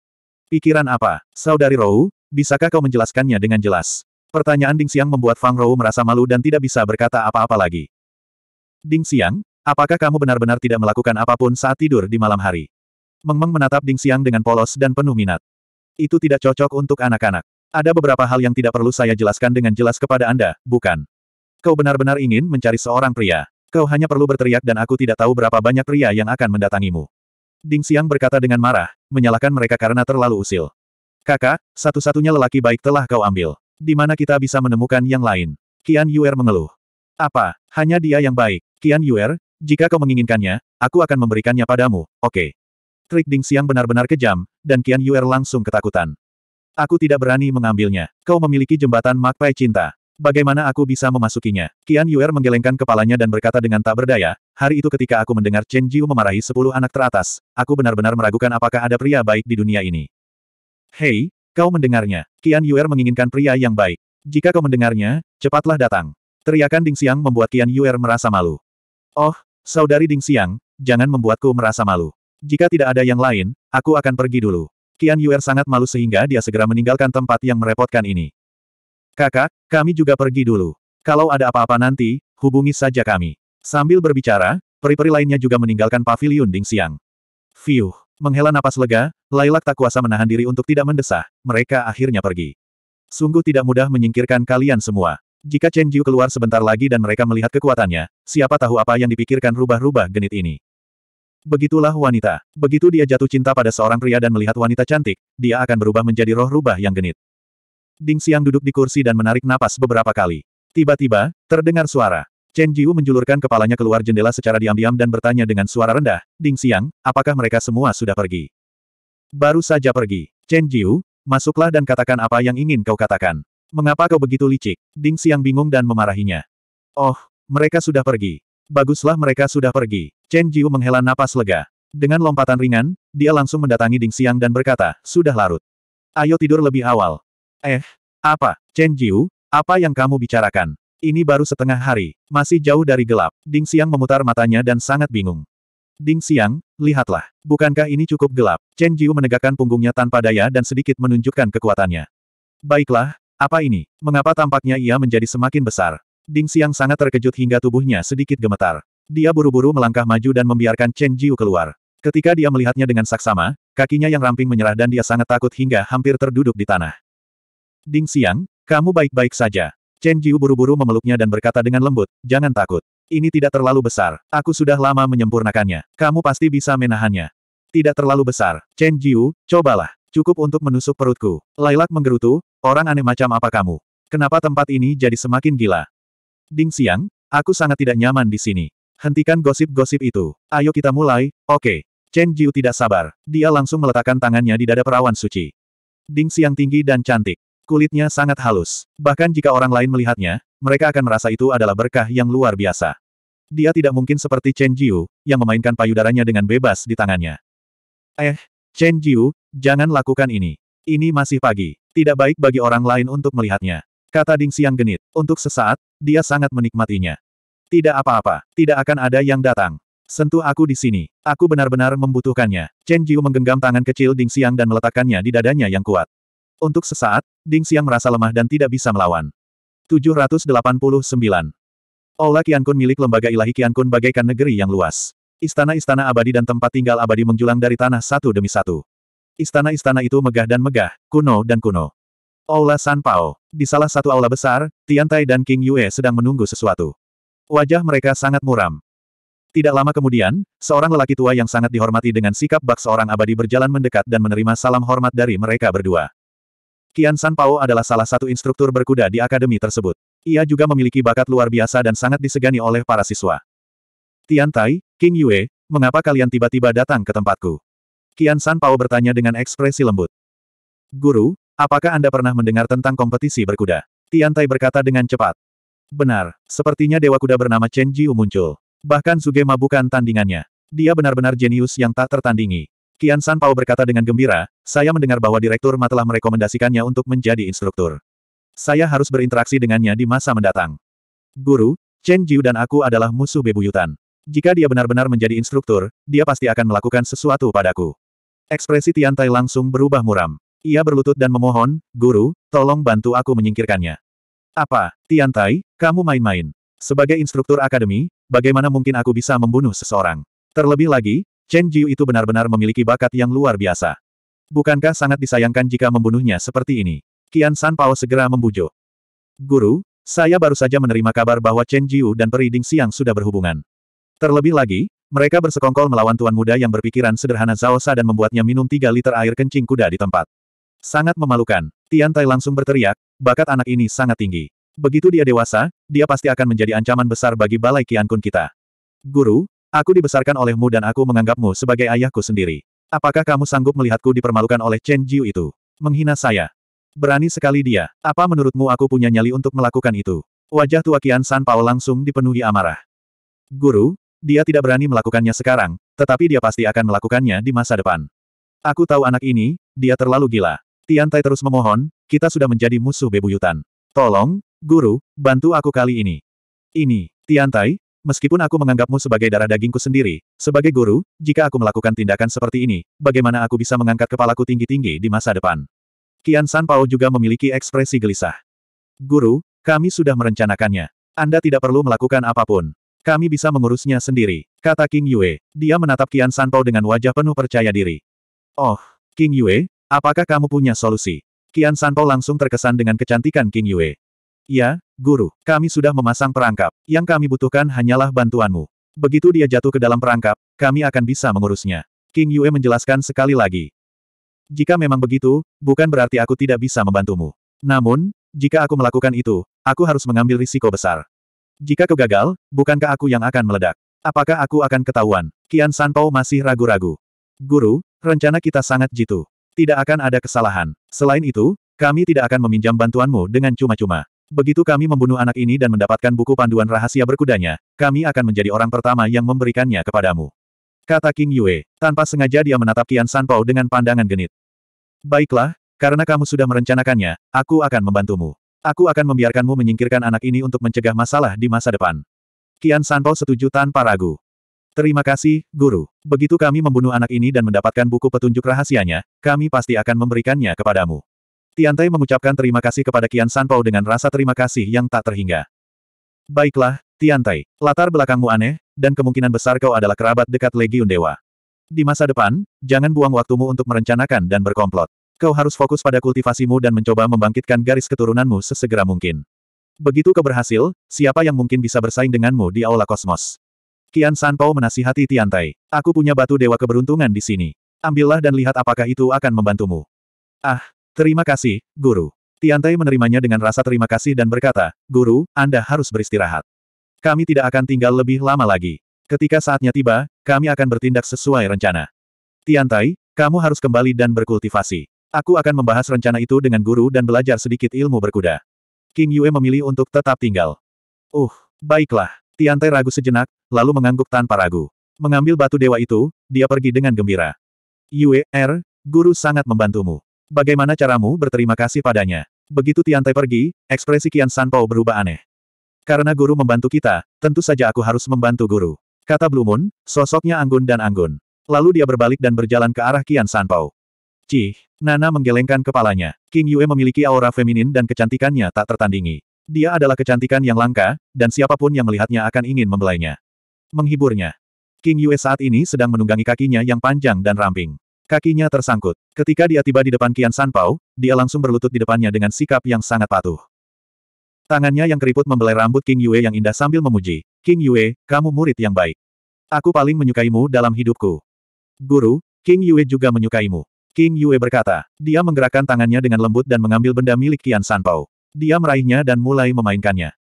Pikiran apa? Saudari Rou, bisakah kau menjelaskannya dengan jelas? Pertanyaan Ding Xiang membuat Fang Rou merasa malu dan tidak bisa berkata apa-apa lagi. Ding Xiang, apakah kamu benar-benar tidak melakukan apapun saat tidur di malam hari? Meng Meng menatap Ding Xiang dengan polos dan penuh minat. Itu tidak cocok untuk anak-anak. Ada beberapa hal yang tidak perlu saya jelaskan dengan jelas kepada Anda, bukan? Kau benar-benar ingin mencari seorang pria. Kau hanya perlu berteriak dan aku tidak tahu berapa banyak pria yang akan mendatangimu. Ding Xiang berkata dengan marah, menyalahkan mereka karena terlalu usil. Kakak, satu-satunya lelaki baik telah kau ambil. Di mana kita bisa menemukan yang lain? Qian Yuer mengeluh. Apa, hanya dia yang baik? Qian Yuer, jika kau menginginkannya, aku akan memberikannya padamu, oke. Okay. Trik Ding Xiang benar-benar kejam, dan Qian Yuer langsung ketakutan. Aku tidak berani mengambilnya. Kau memiliki jembatan Magpai Cinta. Bagaimana aku bisa memasukinya? Qian Yuer menggelengkan kepalanya dan berkata dengan tak berdaya, hari itu ketika aku mendengar Chen Jiu memarahi sepuluh anak teratas, aku benar-benar meragukan apakah ada pria baik di dunia ini. Hei, kau mendengarnya. Qian Yuer menginginkan pria yang baik. Jika kau mendengarnya, cepatlah datang. Teriakan Ding Xiang membuat Qian Yuer merasa malu. Oh, saudari Ding Xiang, jangan membuatku merasa malu. Jika tidak ada yang lain, aku akan pergi dulu. Qian Yuer sangat malu sehingga dia segera meninggalkan tempat yang merepotkan ini. Kakak, kami juga pergi dulu. Kalau ada apa-apa nanti, hubungi saja kami. Sambil berbicara, peri-peri lainnya juga meninggalkan pavilion Ding Siang. Fiuh, menghela napas lega, Lailak tak kuasa menahan diri untuk tidak mendesah, mereka akhirnya pergi. Sungguh tidak mudah menyingkirkan kalian semua. Jika Chen Jiu keluar sebentar lagi dan mereka melihat kekuatannya, siapa tahu apa yang dipikirkan rubah-rubah genit ini. Begitulah wanita. Begitu dia jatuh cinta pada seorang pria dan melihat wanita cantik, dia akan berubah menjadi roh rubah yang genit. Ding Xiang duduk di kursi dan menarik napas beberapa kali. Tiba-tiba, terdengar suara. Chen Jiu menjulurkan kepalanya keluar jendela secara diam-diam dan bertanya dengan suara rendah, Ding Xiang, apakah mereka semua sudah pergi? Baru saja pergi. Chen Jiu, masuklah dan katakan apa yang ingin kau katakan. Mengapa kau begitu licik? Ding Xiang bingung dan memarahinya. Oh, mereka sudah pergi. Baguslah mereka sudah pergi. Chen Jiu menghela napas lega. Dengan lompatan ringan, dia langsung mendatangi Ding Xiang dan berkata, sudah larut. Ayo tidur lebih awal. Eh, apa, Chen Jiu, apa yang kamu bicarakan? Ini baru setengah hari, masih jauh dari gelap. Ding Xiang memutar matanya dan sangat bingung. Ding Xiang, lihatlah. Bukankah ini cukup gelap? Chen Jiu menegakkan punggungnya tanpa daya dan sedikit menunjukkan kekuatannya. Baiklah, apa ini? Mengapa tampaknya ia menjadi semakin besar? Ding Xiang sangat terkejut hingga tubuhnya sedikit gemetar. Dia buru-buru melangkah maju dan membiarkan Chen Jiu keluar. Ketika dia melihatnya dengan saksama, kakinya yang ramping menyerah dan dia sangat takut hingga hampir terduduk di tanah. Ding Xiang, kamu baik-baik saja. Chen Jiu buru-buru memeluknya dan berkata dengan lembut, jangan takut. Ini tidak terlalu besar, aku sudah lama menyempurnakannya. Kamu pasti bisa menahannya. Tidak terlalu besar, Chen Jiu, cobalah. Cukup untuk menusuk perutku. Lailak menggerutu, orang aneh macam apa kamu? Kenapa tempat ini jadi semakin gila? Ding Xiang, aku sangat tidak nyaman di sini. Hentikan gosip-gosip itu. Ayo kita mulai, oke. Chen Jiu tidak sabar. Dia langsung meletakkan tangannya di dada perawan suci. Ding Xiang tinggi dan cantik. Kulitnya sangat halus. Bahkan jika orang lain melihatnya, mereka akan merasa itu adalah berkah yang luar biasa. Dia tidak mungkin seperti Chen Jiu, yang memainkan payudaranya dengan bebas di tangannya. Eh, Chen Jiu, jangan lakukan ini. Ini masih pagi. Tidak baik bagi orang lain untuk melihatnya. Kata Ding Xiang genit. Untuk sesaat, dia sangat menikmatinya. Tidak apa-apa. Tidak akan ada yang datang. Sentuh aku di sini. Aku benar-benar membutuhkannya. Chen Jiu menggenggam tangan kecil Ding Xiang dan meletakkannya di dadanya yang kuat. Untuk sesaat, Ding Xiang merasa lemah dan tidak bisa melawan. 789. Aula Qiankun milik lembaga ilahi Qiankun bagaikan negeri yang luas. Istana-istana abadi dan tempat tinggal abadi menjulang dari tanah satu demi satu. Istana-istana itu megah dan megah, kuno dan kuno. Aula Sanpao. Di salah satu aula besar, Tian Tai dan King Yue sedang menunggu sesuatu. Wajah mereka sangat muram. Tidak lama kemudian, seorang lelaki tua yang sangat dihormati dengan sikap bak seorang abadi berjalan mendekat dan menerima salam hormat dari mereka berdua. Qian Pao adalah salah satu instruktur berkuda di akademi tersebut. Ia juga memiliki bakat luar biasa dan sangat disegani oleh para siswa. Tian Tai, King Yue, mengapa kalian tiba-tiba datang ke tempatku? Qian Pao bertanya dengan ekspresi lembut. Guru, apakah Anda pernah mendengar tentang kompetisi berkuda? Tian Tai berkata dengan cepat. Benar, sepertinya dewa kuda bernama Chen Jiu muncul. Bahkan Zugema bukan tandingannya. Dia benar-benar jenius yang tak tertandingi. Kian San Pao berkata dengan gembira, saya mendengar bahwa Direktur Ma telah merekomendasikannya untuk menjadi instruktur. Saya harus berinteraksi dengannya di masa mendatang. Guru, Chen Jiu dan aku adalah musuh bebuyutan. Jika dia benar-benar menjadi instruktur, dia pasti akan melakukan sesuatu padaku. Ekspresi Tian Tai langsung berubah muram. Ia berlutut dan memohon, Guru, tolong bantu aku menyingkirkannya. Apa, Tian Tai, kamu main-main. Sebagai instruktur akademi, bagaimana mungkin aku bisa membunuh seseorang? Terlebih lagi, Chen Jiu itu benar-benar memiliki bakat yang luar biasa. Bukankah sangat disayangkan jika membunuhnya seperti ini? Qian San Pao segera membujuk. Guru, saya baru saja menerima kabar bahwa Chen Jiu dan Periding Siang sudah berhubungan. Terlebih lagi, mereka bersekongkol melawan tuan muda yang berpikiran sederhana Zhao Sa dan membuatnya minum 3 liter air kencing kuda di tempat. Sangat memalukan, Tian Tai langsung berteriak, bakat anak ini sangat tinggi. Begitu dia dewasa, dia pasti akan menjadi ancaman besar bagi balai Qian Kun kita. Guru, Aku dibesarkan olehmu dan aku menganggapmu sebagai ayahku sendiri. Apakah kamu sanggup melihatku dipermalukan oleh Chen Jiu itu? Menghina saya. Berani sekali dia. Apa menurutmu aku punya nyali untuk melakukan itu? Wajah tua Kian San Pao langsung dipenuhi amarah. Guru, dia tidak berani melakukannya sekarang, tetapi dia pasti akan melakukannya di masa depan. Aku tahu anak ini, dia terlalu gila. Tian Tai terus memohon, kita sudah menjadi musuh bebuyutan. Tolong, guru, bantu aku kali ini. Ini, Tian Tai, meskipun aku menganggapmu sebagai darah dagingku sendiri, sebagai guru, jika aku melakukan tindakan seperti ini, bagaimana aku bisa mengangkat kepalaku tinggi-tinggi di masa depan? Kian San Pao juga memiliki ekspresi gelisah. Guru, kami sudah merencanakannya. Anda tidak perlu melakukan apapun. Kami bisa mengurusnya sendiri, kata King Yue. Dia menatap Kian San Pao dengan wajah penuh percaya diri. Oh, King Yue, apakah kamu punya solusi? Kian San Pao langsung terkesan dengan kecantikan King Yue. Ya, Guru, kami sudah memasang perangkap. Yang kami butuhkan hanyalah bantuanmu. Begitu dia jatuh ke dalam perangkap, kami akan bisa mengurusnya. King Yue menjelaskan sekali lagi. Jika memang begitu, bukan berarti aku tidak bisa membantumu. Namun, jika aku melakukan itu, aku harus mengambil risiko besar. Jika kau gagal, bukankah aku yang akan meledak? Apakah aku akan ketahuan? Kian Sanpao masih ragu-ragu. Guru, rencana kita sangat jitu. Tidak akan ada kesalahan. Selain itu, kami tidak akan meminjam bantuanmu dengan cuma-cuma. Begitu kami membunuh anak ini dan mendapatkan buku panduan rahasia berkudanya, kami akan menjadi orang pertama yang memberikannya kepadamu. Kata King Yue, tanpa sengaja dia menatap Qian Sanpao dengan pandangan genit. Baiklah, karena kamu sudah merencanakannya, aku akan membantumu. Aku akan membiarkanmu menyingkirkan anak ini untuk mencegah masalah di masa depan. Qian Sanpao setuju tanpa ragu. Terima kasih, Guru. Begitu kami membunuh anak ini dan mendapatkan buku petunjuk rahasianya, kami pasti akan memberikannya kepadamu. Tiantai mengucapkan terima kasih kepada Qian Sanpao dengan rasa terima kasih yang tak terhingga. Baiklah, Tiantai, latar belakangmu aneh, dan kemungkinan besar kau adalah kerabat dekat Legiun Dewa. Di masa depan, jangan buang waktumu untuk merencanakan dan berkomplot. Kau harus fokus pada kultivasimu dan mencoba membangkitkan garis keturunanmu sesegera mungkin. Begitu kau berhasil, siapa yang mungkin bisa bersaing denganmu di Aula Kosmos? Kian Sanpao menasihati Tiantai. Aku punya batu dewa keberuntungan di sini. Ambillah dan lihat apakah itu akan membantumu. Ah, Terima kasih, Guru. Tiantai menerimanya dengan rasa terima kasih dan berkata, Guru, Anda harus beristirahat. Kami tidak akan tinggal lebih lama lagi. Ketika saatnya tiba, kami akan bertindak sesuai rencana. Tiantai, kamu harus kembali dan berkultivasi. Aku akan membahas rencana itu dengan guru dan belajar sedikit ilmu berkuda. King Yue memilih untuk tetap tinggal. Uh, baiklah. Tiantai ragu sejenak, lalu mengangguk tanpa ragu. Mengambil batu dewa itu, dia pergi dengan gembira. Yue, Er, guru sangat membantumu. Bagaimana caramu berterima kasih padanya? Begitu Tiantai pergi, ekspresi Kian Sanpao berubah aneh. Karena guru membantu kita, tentu saja aku harus membantu guru. Kata Blue Moon, sosoknya anggun dan anggun. Lalu dia berbalik dan berjalan ke arah Kian Sanpao. Cih, Nana menggelengkan kepalanya. King Yue memiliki aura feminin dan kecantikannya tak tertandingi. Dia adalah kecantikan yang langka, dan siapapun yang melihatnya akan ingin membelainya. Menghiburnya. King Yue saat ini sedang menunggangi kakinya yang panjang dan ramping. Kakinya tersangkut. Ketika dia tiba di depan Kian San Sanpao, dia langsung berlutut di depannya dengan sikap yang sangat patuh. Tangannya yang keriput membelai rambut King Yue yang indah sambil memuji. King Yue, kamu murid yang baik. Aku paling menyukaimu dalam hidupku. Guru, King Yue juga menyukaimu. King Yue berkata, dia menggerakkan tangannya dengan lembut dan mengambil benda milik Kian San Sanpao. Dia meraihnya dan mulai memainkannya.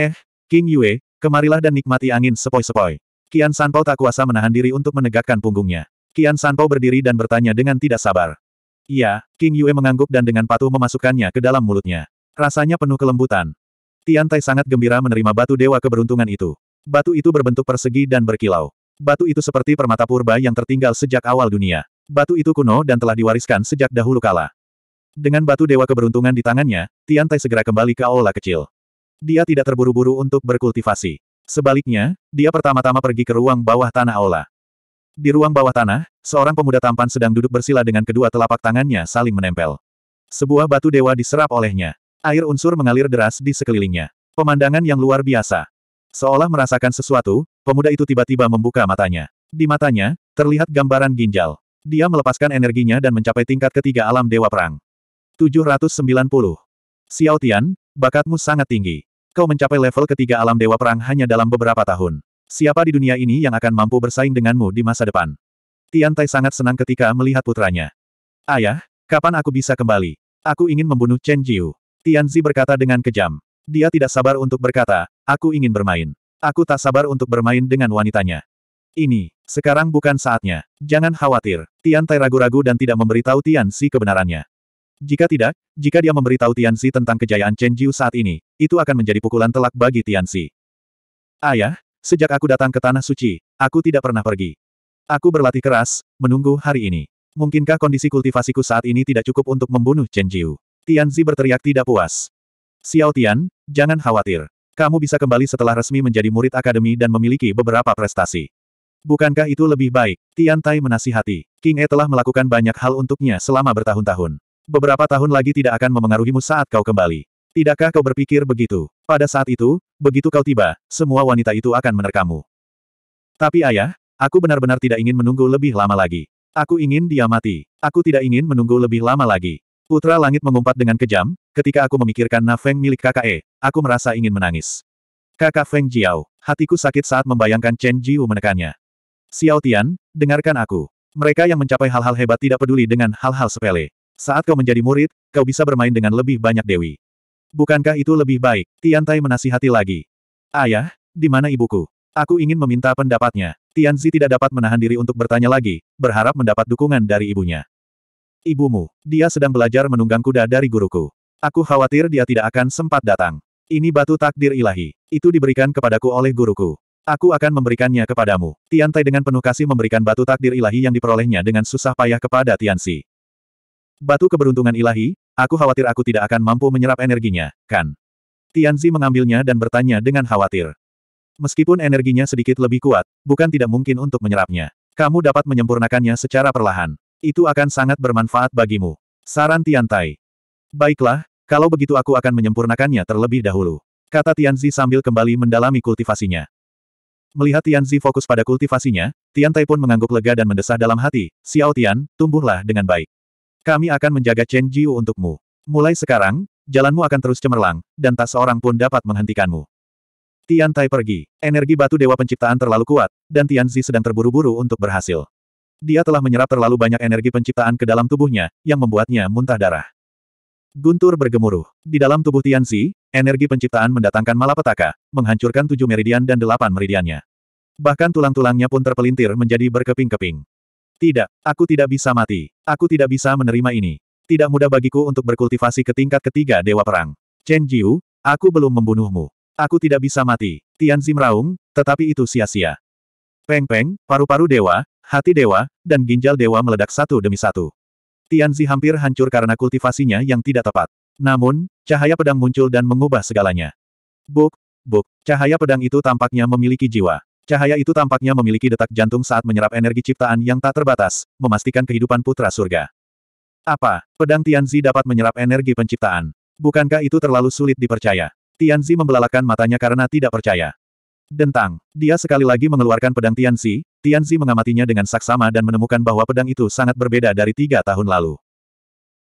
Eh, King Yue, kemarilah dan nikmati angin sepoi-sepoi. Kian San Sanpao tak kuasa menahan diri untuk menegakkan punggungnya. Kian Sanpo berdiri dan bertanya dengan tidak sabar. Iya, King Yue mengangguk dan dengan patuh memasukkannya ke dalam mulutnya. Rasanya penuh kelembutan. Tian Tai sangat gembira menerima batu dewa keberuntungan itu. Batu itu berbentuk persegi dan berkilau. Batu itu seperti permata purba yang tertinggal sejak awal dunia. Batu itu kuno dan telah diwariskan sejak dahulu kala. Dengan batu dewa keberuntungan di tangannya, Tian Tai segera kembali ke aula kecil. Dia tidak terburu-buru untuk berkultivasi. Sebaliknya, dia pertama-tama pergi ke ruang bawah tanah aula. Di ruang bawah tanah, seorang pemuda tampan sedang duduk bersila dengan kedua telapak tangannya saling menempel. Sebuah batu dewa diserap olehnya. Air unsur mengalir deras di sekelilingnya. Pemandangan yang luar biasa. Seolah merasakan sesuatu, pemuda itu tiba-tiba membuka matanya. Di matanya, terlihat gambaran ginjal. Dia melepaskan energinya dan mencapai tingkat ketiga alam dewa perang. 790. Xiao Tian, bakatmu sangat tinggi. Kau mencapai level ketiga alam dewa perang hanya dalam beberapa tahun. Siapa di dunia ini yang akan mampu bersaing denganmu di masa depan? Tian Tai sangat senang ketika melihat putranya. Ayah, kapan aku bisa kembali? Aku ingin membunuh Chen Jiu. Tian Zi berkata dengan kejam. Dia tidak sabar untuk berkata, aku ingin bermain. Aku tak sabar untuk bermain dengan wanitanya. Ini, sekarang bukan saatnya. Jangan khawatir. Tian Tai ragu-ragu dan tidak memberitahu Tian Zi kebenarannya. Jika tidak, jika dia memberitahu Tian Zi tentang kejayaan Chen Jiu saat ini, itu akan menjadi pukulan telak bagi Tian Zi. Ayah, Sejak aku datang ke Tanah Suci, aku tidak pernah pergi. Aku berlatih keras, menunggu hari ini. Mungkinkah kondisi kultivasiku saat ini tidak cukup untuk membunuh Chen Jiu? Tian Zi berteriak tidak puas. Xiao Tian, jangan khawatir. Kamu bisa kembali setelah resmi menjadi murid akademi dan memiliki beberapa prestasi. Bukankah itu lebih baik? Tian Tai menasihati. King E telah melakukan banyak hal untuknya selama bertahun-tahun. Beberapa tahun lagi tidak akan memengaruhimu saat kau kembali. Tidakkah kau berpikir begitu? Pada saat itu, begitu kau tiba, semua wanita itu akan menerkamu. Tapi ayah, aku benar-benar tidak ingin menunggu lebih lama lagi. Aku ingin dia mati. Aku tidak ingin menunggu lebih lama lagi. Putra Langit mengumpat dengan kejam, ketika aku memikirkan Na Feng milik kakak E, aku merasa ingin menangis. Kakak Feng Jiao, hatiku sakit saat membayangkan Chen Jiu menekannya. Xiao Tian, dengarkan aku. Mereka yang mencapai hal-hal hebat tidak peduli dengan hal-hal sepele. Saat kau menjadi murid, kau bisa bermain dengan lebih banyak dewi. Bukankah itu lebih baik? Tian Tiantai menasihati lagi. Ayah, di mana ibuku? Aku ingin meminta pendapatnya. Tian Zi tidak dapat menahan diri untuk bertanya lagi, berharap mendapat dukungan dari ibunya. Ibumu, dia sedang belajar menunggang kuda dari guruku. Aku khawatir dia tidak akan sempat datang. Ini batu takdir ilahi. Itu diberikan kepadaku oleh guruku. Aku akan memberikannya kepadamu. Tian Tiantai dengan penuh kasih memberikan batu takdir ilahi yang diperolehnya dengan susah payah kepada Tian Tianzi. Batu keberuntungan ilahi, Aku khawatir aku tidak akan mampu menyerap energinya, kan? Tianzi mengambilnya dan bertanya dengan khawatir. Meskipun energinya sedikit lebih kuat, bukan tidak mungkin untuk menyerapnya. Kamu dapat menyempurnakannya secara perlahan. Itu akan sangat bermanfaat bagimu. Saran Tiantai. Baiklah, kalau begitu aku akan menyempurnakannya terlebih dahulu. Kata Tianzi sambil kembali mendalami kultivasinya. Melihat Tianzi fokus pada kultivasinya, Tiantai pun mengangguk lega dan mendesah dalam hati, Xiao Tian, tumbuhlah dengan baik. Kami akan menjaga Chen Jiu untukmu. Mulai sekarang, jalanmu akan terus cemerlang, dan tak seorang pun dapat menghentikanmu. Tian Tai pergi. Energi batu dewa penciptaan terlalu kuat, dan Tian Zi sedang terburu-buru untuk berhasil. Dia telah menyerap terlalu banyak energi penciptaan ke dalam tubuhnya, yang membuatnya muntah darah. Guntur bergemuruh. Di dalam tubuh Tian Zi, energi penciptaan mendatangkan malapetaka, menghancurkan tujuh meridian dan delapan meridiannya. Bahkan tulang-tulangnya pun terpelintir menjadi berkeping-keping. Tidak, aku tidak bisa mati. Aku tidak bisa menerima ini. Tidak mudah bagiku untuk berkultivasi ke tingkat ketiga Dewa Perang. Chen Jiu, aku belum membunuhmu. Aku tidak bisa mati. Tian Zim raung, tetapi itu sia-sia. Peng-peng, paru-paru dewa, hati dewa, dan ginjal dewa meledak satu demi satu. Tian Tianzi hampir hancur karena kultivasinya yang tidak tepat. Namun, cahaya pedang muncul dan mengubah segalanya. Buk, buk, cahaya pedang itu tampaknya memiliki jiwa. Cahaya itu tampaknya memiliki detak jantung saat menyerap energi ciptaan yang tak terbatas, memastikan kehidupan putra surga. Apa, pedang Tianzi dapat menyerap energi penciptaan? Bukankah itu terlalu sulit dipercaya? Tianzi membelalakan matanya karena tidak percaya. Dentang, dia sekali lagi mengeluarkan pedang Tianzi, Tianzi mengamatinya dengan saksama dan menemukan bahwa pedang itu sangat berbeda dari tiga tahun lalu.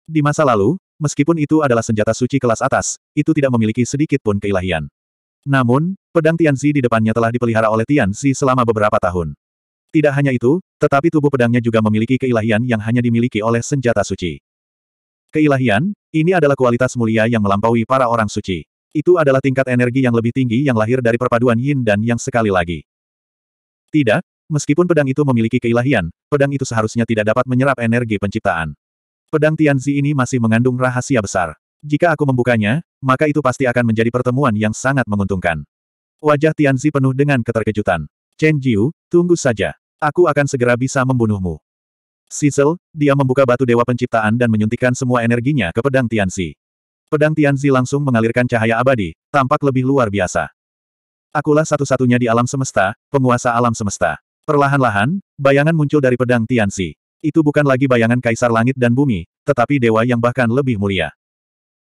Di masa lalu, meskipun itu adalah senjata suci kelas atas, itu tidak memiliki sedikit pun keilahian. Namun, Pedang Tianzi di depannya telah dipelihara oleh Tian Tianzi selama beberapa tahun. Tidak hanya itu, tetapi tubuh pedangnya juga memiliki keilahian yang hanya dimiliki oleh senjata suci. Keilahian, ini adalah kualitas mulia yang melampaui para orang suci. Itu adalah tingkat energi yang lebih tinggi yang lahir dari perpaduan yin dan yang sekali lagi. Tidak, meskipun pedang itu memiliki keilahian, pedang itu seharusnya tidak dapat menyerap energi penciptaan. Pedang Tianzi ini masih mengandung rahasia besar. Jika aku membukanya, maka itu pasti akan menjadi pertemuan yang sangat menguntungkan. Wajah Tianzi penuh dengan keterkejutan. Chen Jiu, tunggu saja. Aku akan segera bisa membunuhmu. Sisel, dia membuka batu dewa penciptaan dan menyuntikkan semua energinya ke pedang Tianzi. Pedang Tianzi langsung mengalirkan cahaya abadi, tampak lebih luar biasa. Akulah satu-satunya di alam semesta, penguasa alam semesta. Perlahan-lahan, bayangan muncul dari pedang Tianzi. Itu bukan lagi bayangan kaisar langit dan bumi, tetapi dewa yang bahkan lebih mulia.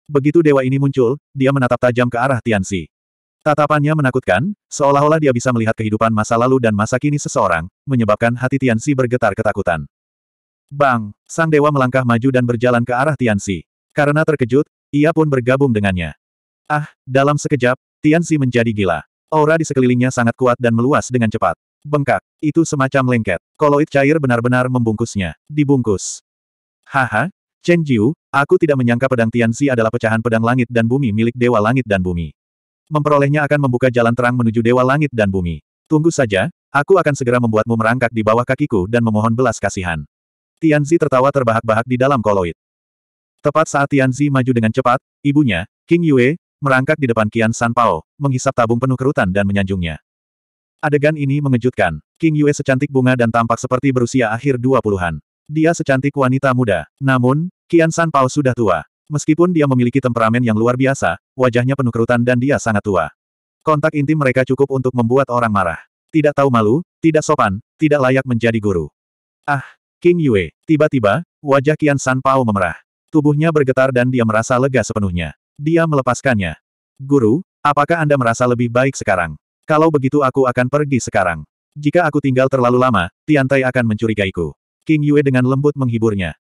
Begitu dewa ini muncul, dia menatap tajam ke arah Tianzi. Tatapannya menakutkan, seolah-olah dia bisa melihat kehidupan masa lalu dan masa kini seseorang, menyebabkan hati Tianxi bergetar ketakutan. Bang! Sang dewa melangkah maju dan berjalan ke arah Tianxi. Karena terkejut, ia pun bergabung dengannya. Ah, dalam sekejap, Tianxi menjadi gila. Aura di sekelilingnya sangat kuat dan meluas dengan cepat. Bengkak, itu semacam lengket. Koloid cair benar-benar membungkusnya. Dibungkus. Haha, Chen Jiu, aku tidak menyangka pedang Tianxi adalah pecahan pedang langit dan bumi milik Dewa Langit dan Bumi. Memperolehnya akan membuka jalan terang menuju dewa langit dan bumi. Tunggu saja, aku akan segera membuatmu merangkak di bawah kakiku dan memohon belas kasihan. Tianzi tertawa terbahak-bahak di dalam koloid. Tepat saat Tianzi maju dengan cepat, ibunya, King Yue, merangkak di depan Qian San Pao, menghisap tabung penuh kerutan dan menyanjungnya. Adegan ini mengejutkan. King Yue secantik bunga dan tampak seperti berusia akhir 20-an. Dia secantik wanita muda. Namun, Qian San Pao sudah tua. Meskipun dia memiliki temperamen yang luar biasa, wajahnya penuh kerutan dan dia sangat tua. Kontak intim mereka cukup untuk membuat orang marah. Tidak tahu malu, tidak sopan, tidak layak menjadi guru. Ah, King Yue, tiba-tiba, wajah Qian San Pao memerah. Tubuhnya bergetar dan dia merasa lega sepenuhnya. Dia melepaskannya. Guru, apakah Anda merasa lebih baik sekarang? Kalau begitu aku akan pergi sekarang. Jika aku tinggal terlalu lama, Tiantai akan mencurigaiku. King Yue dengan lembut menghiburnya.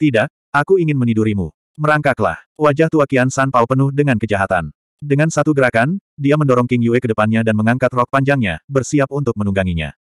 Tidak, aku ingin menidurimu. Merangkaklah. Wajah tua kian San Pao penuh dengan kejahatan. Dengan satu gerakan, dia mendorong King Yue ke depannya dan mengangkat rok panjangnya, bersiap untuk menungganginya.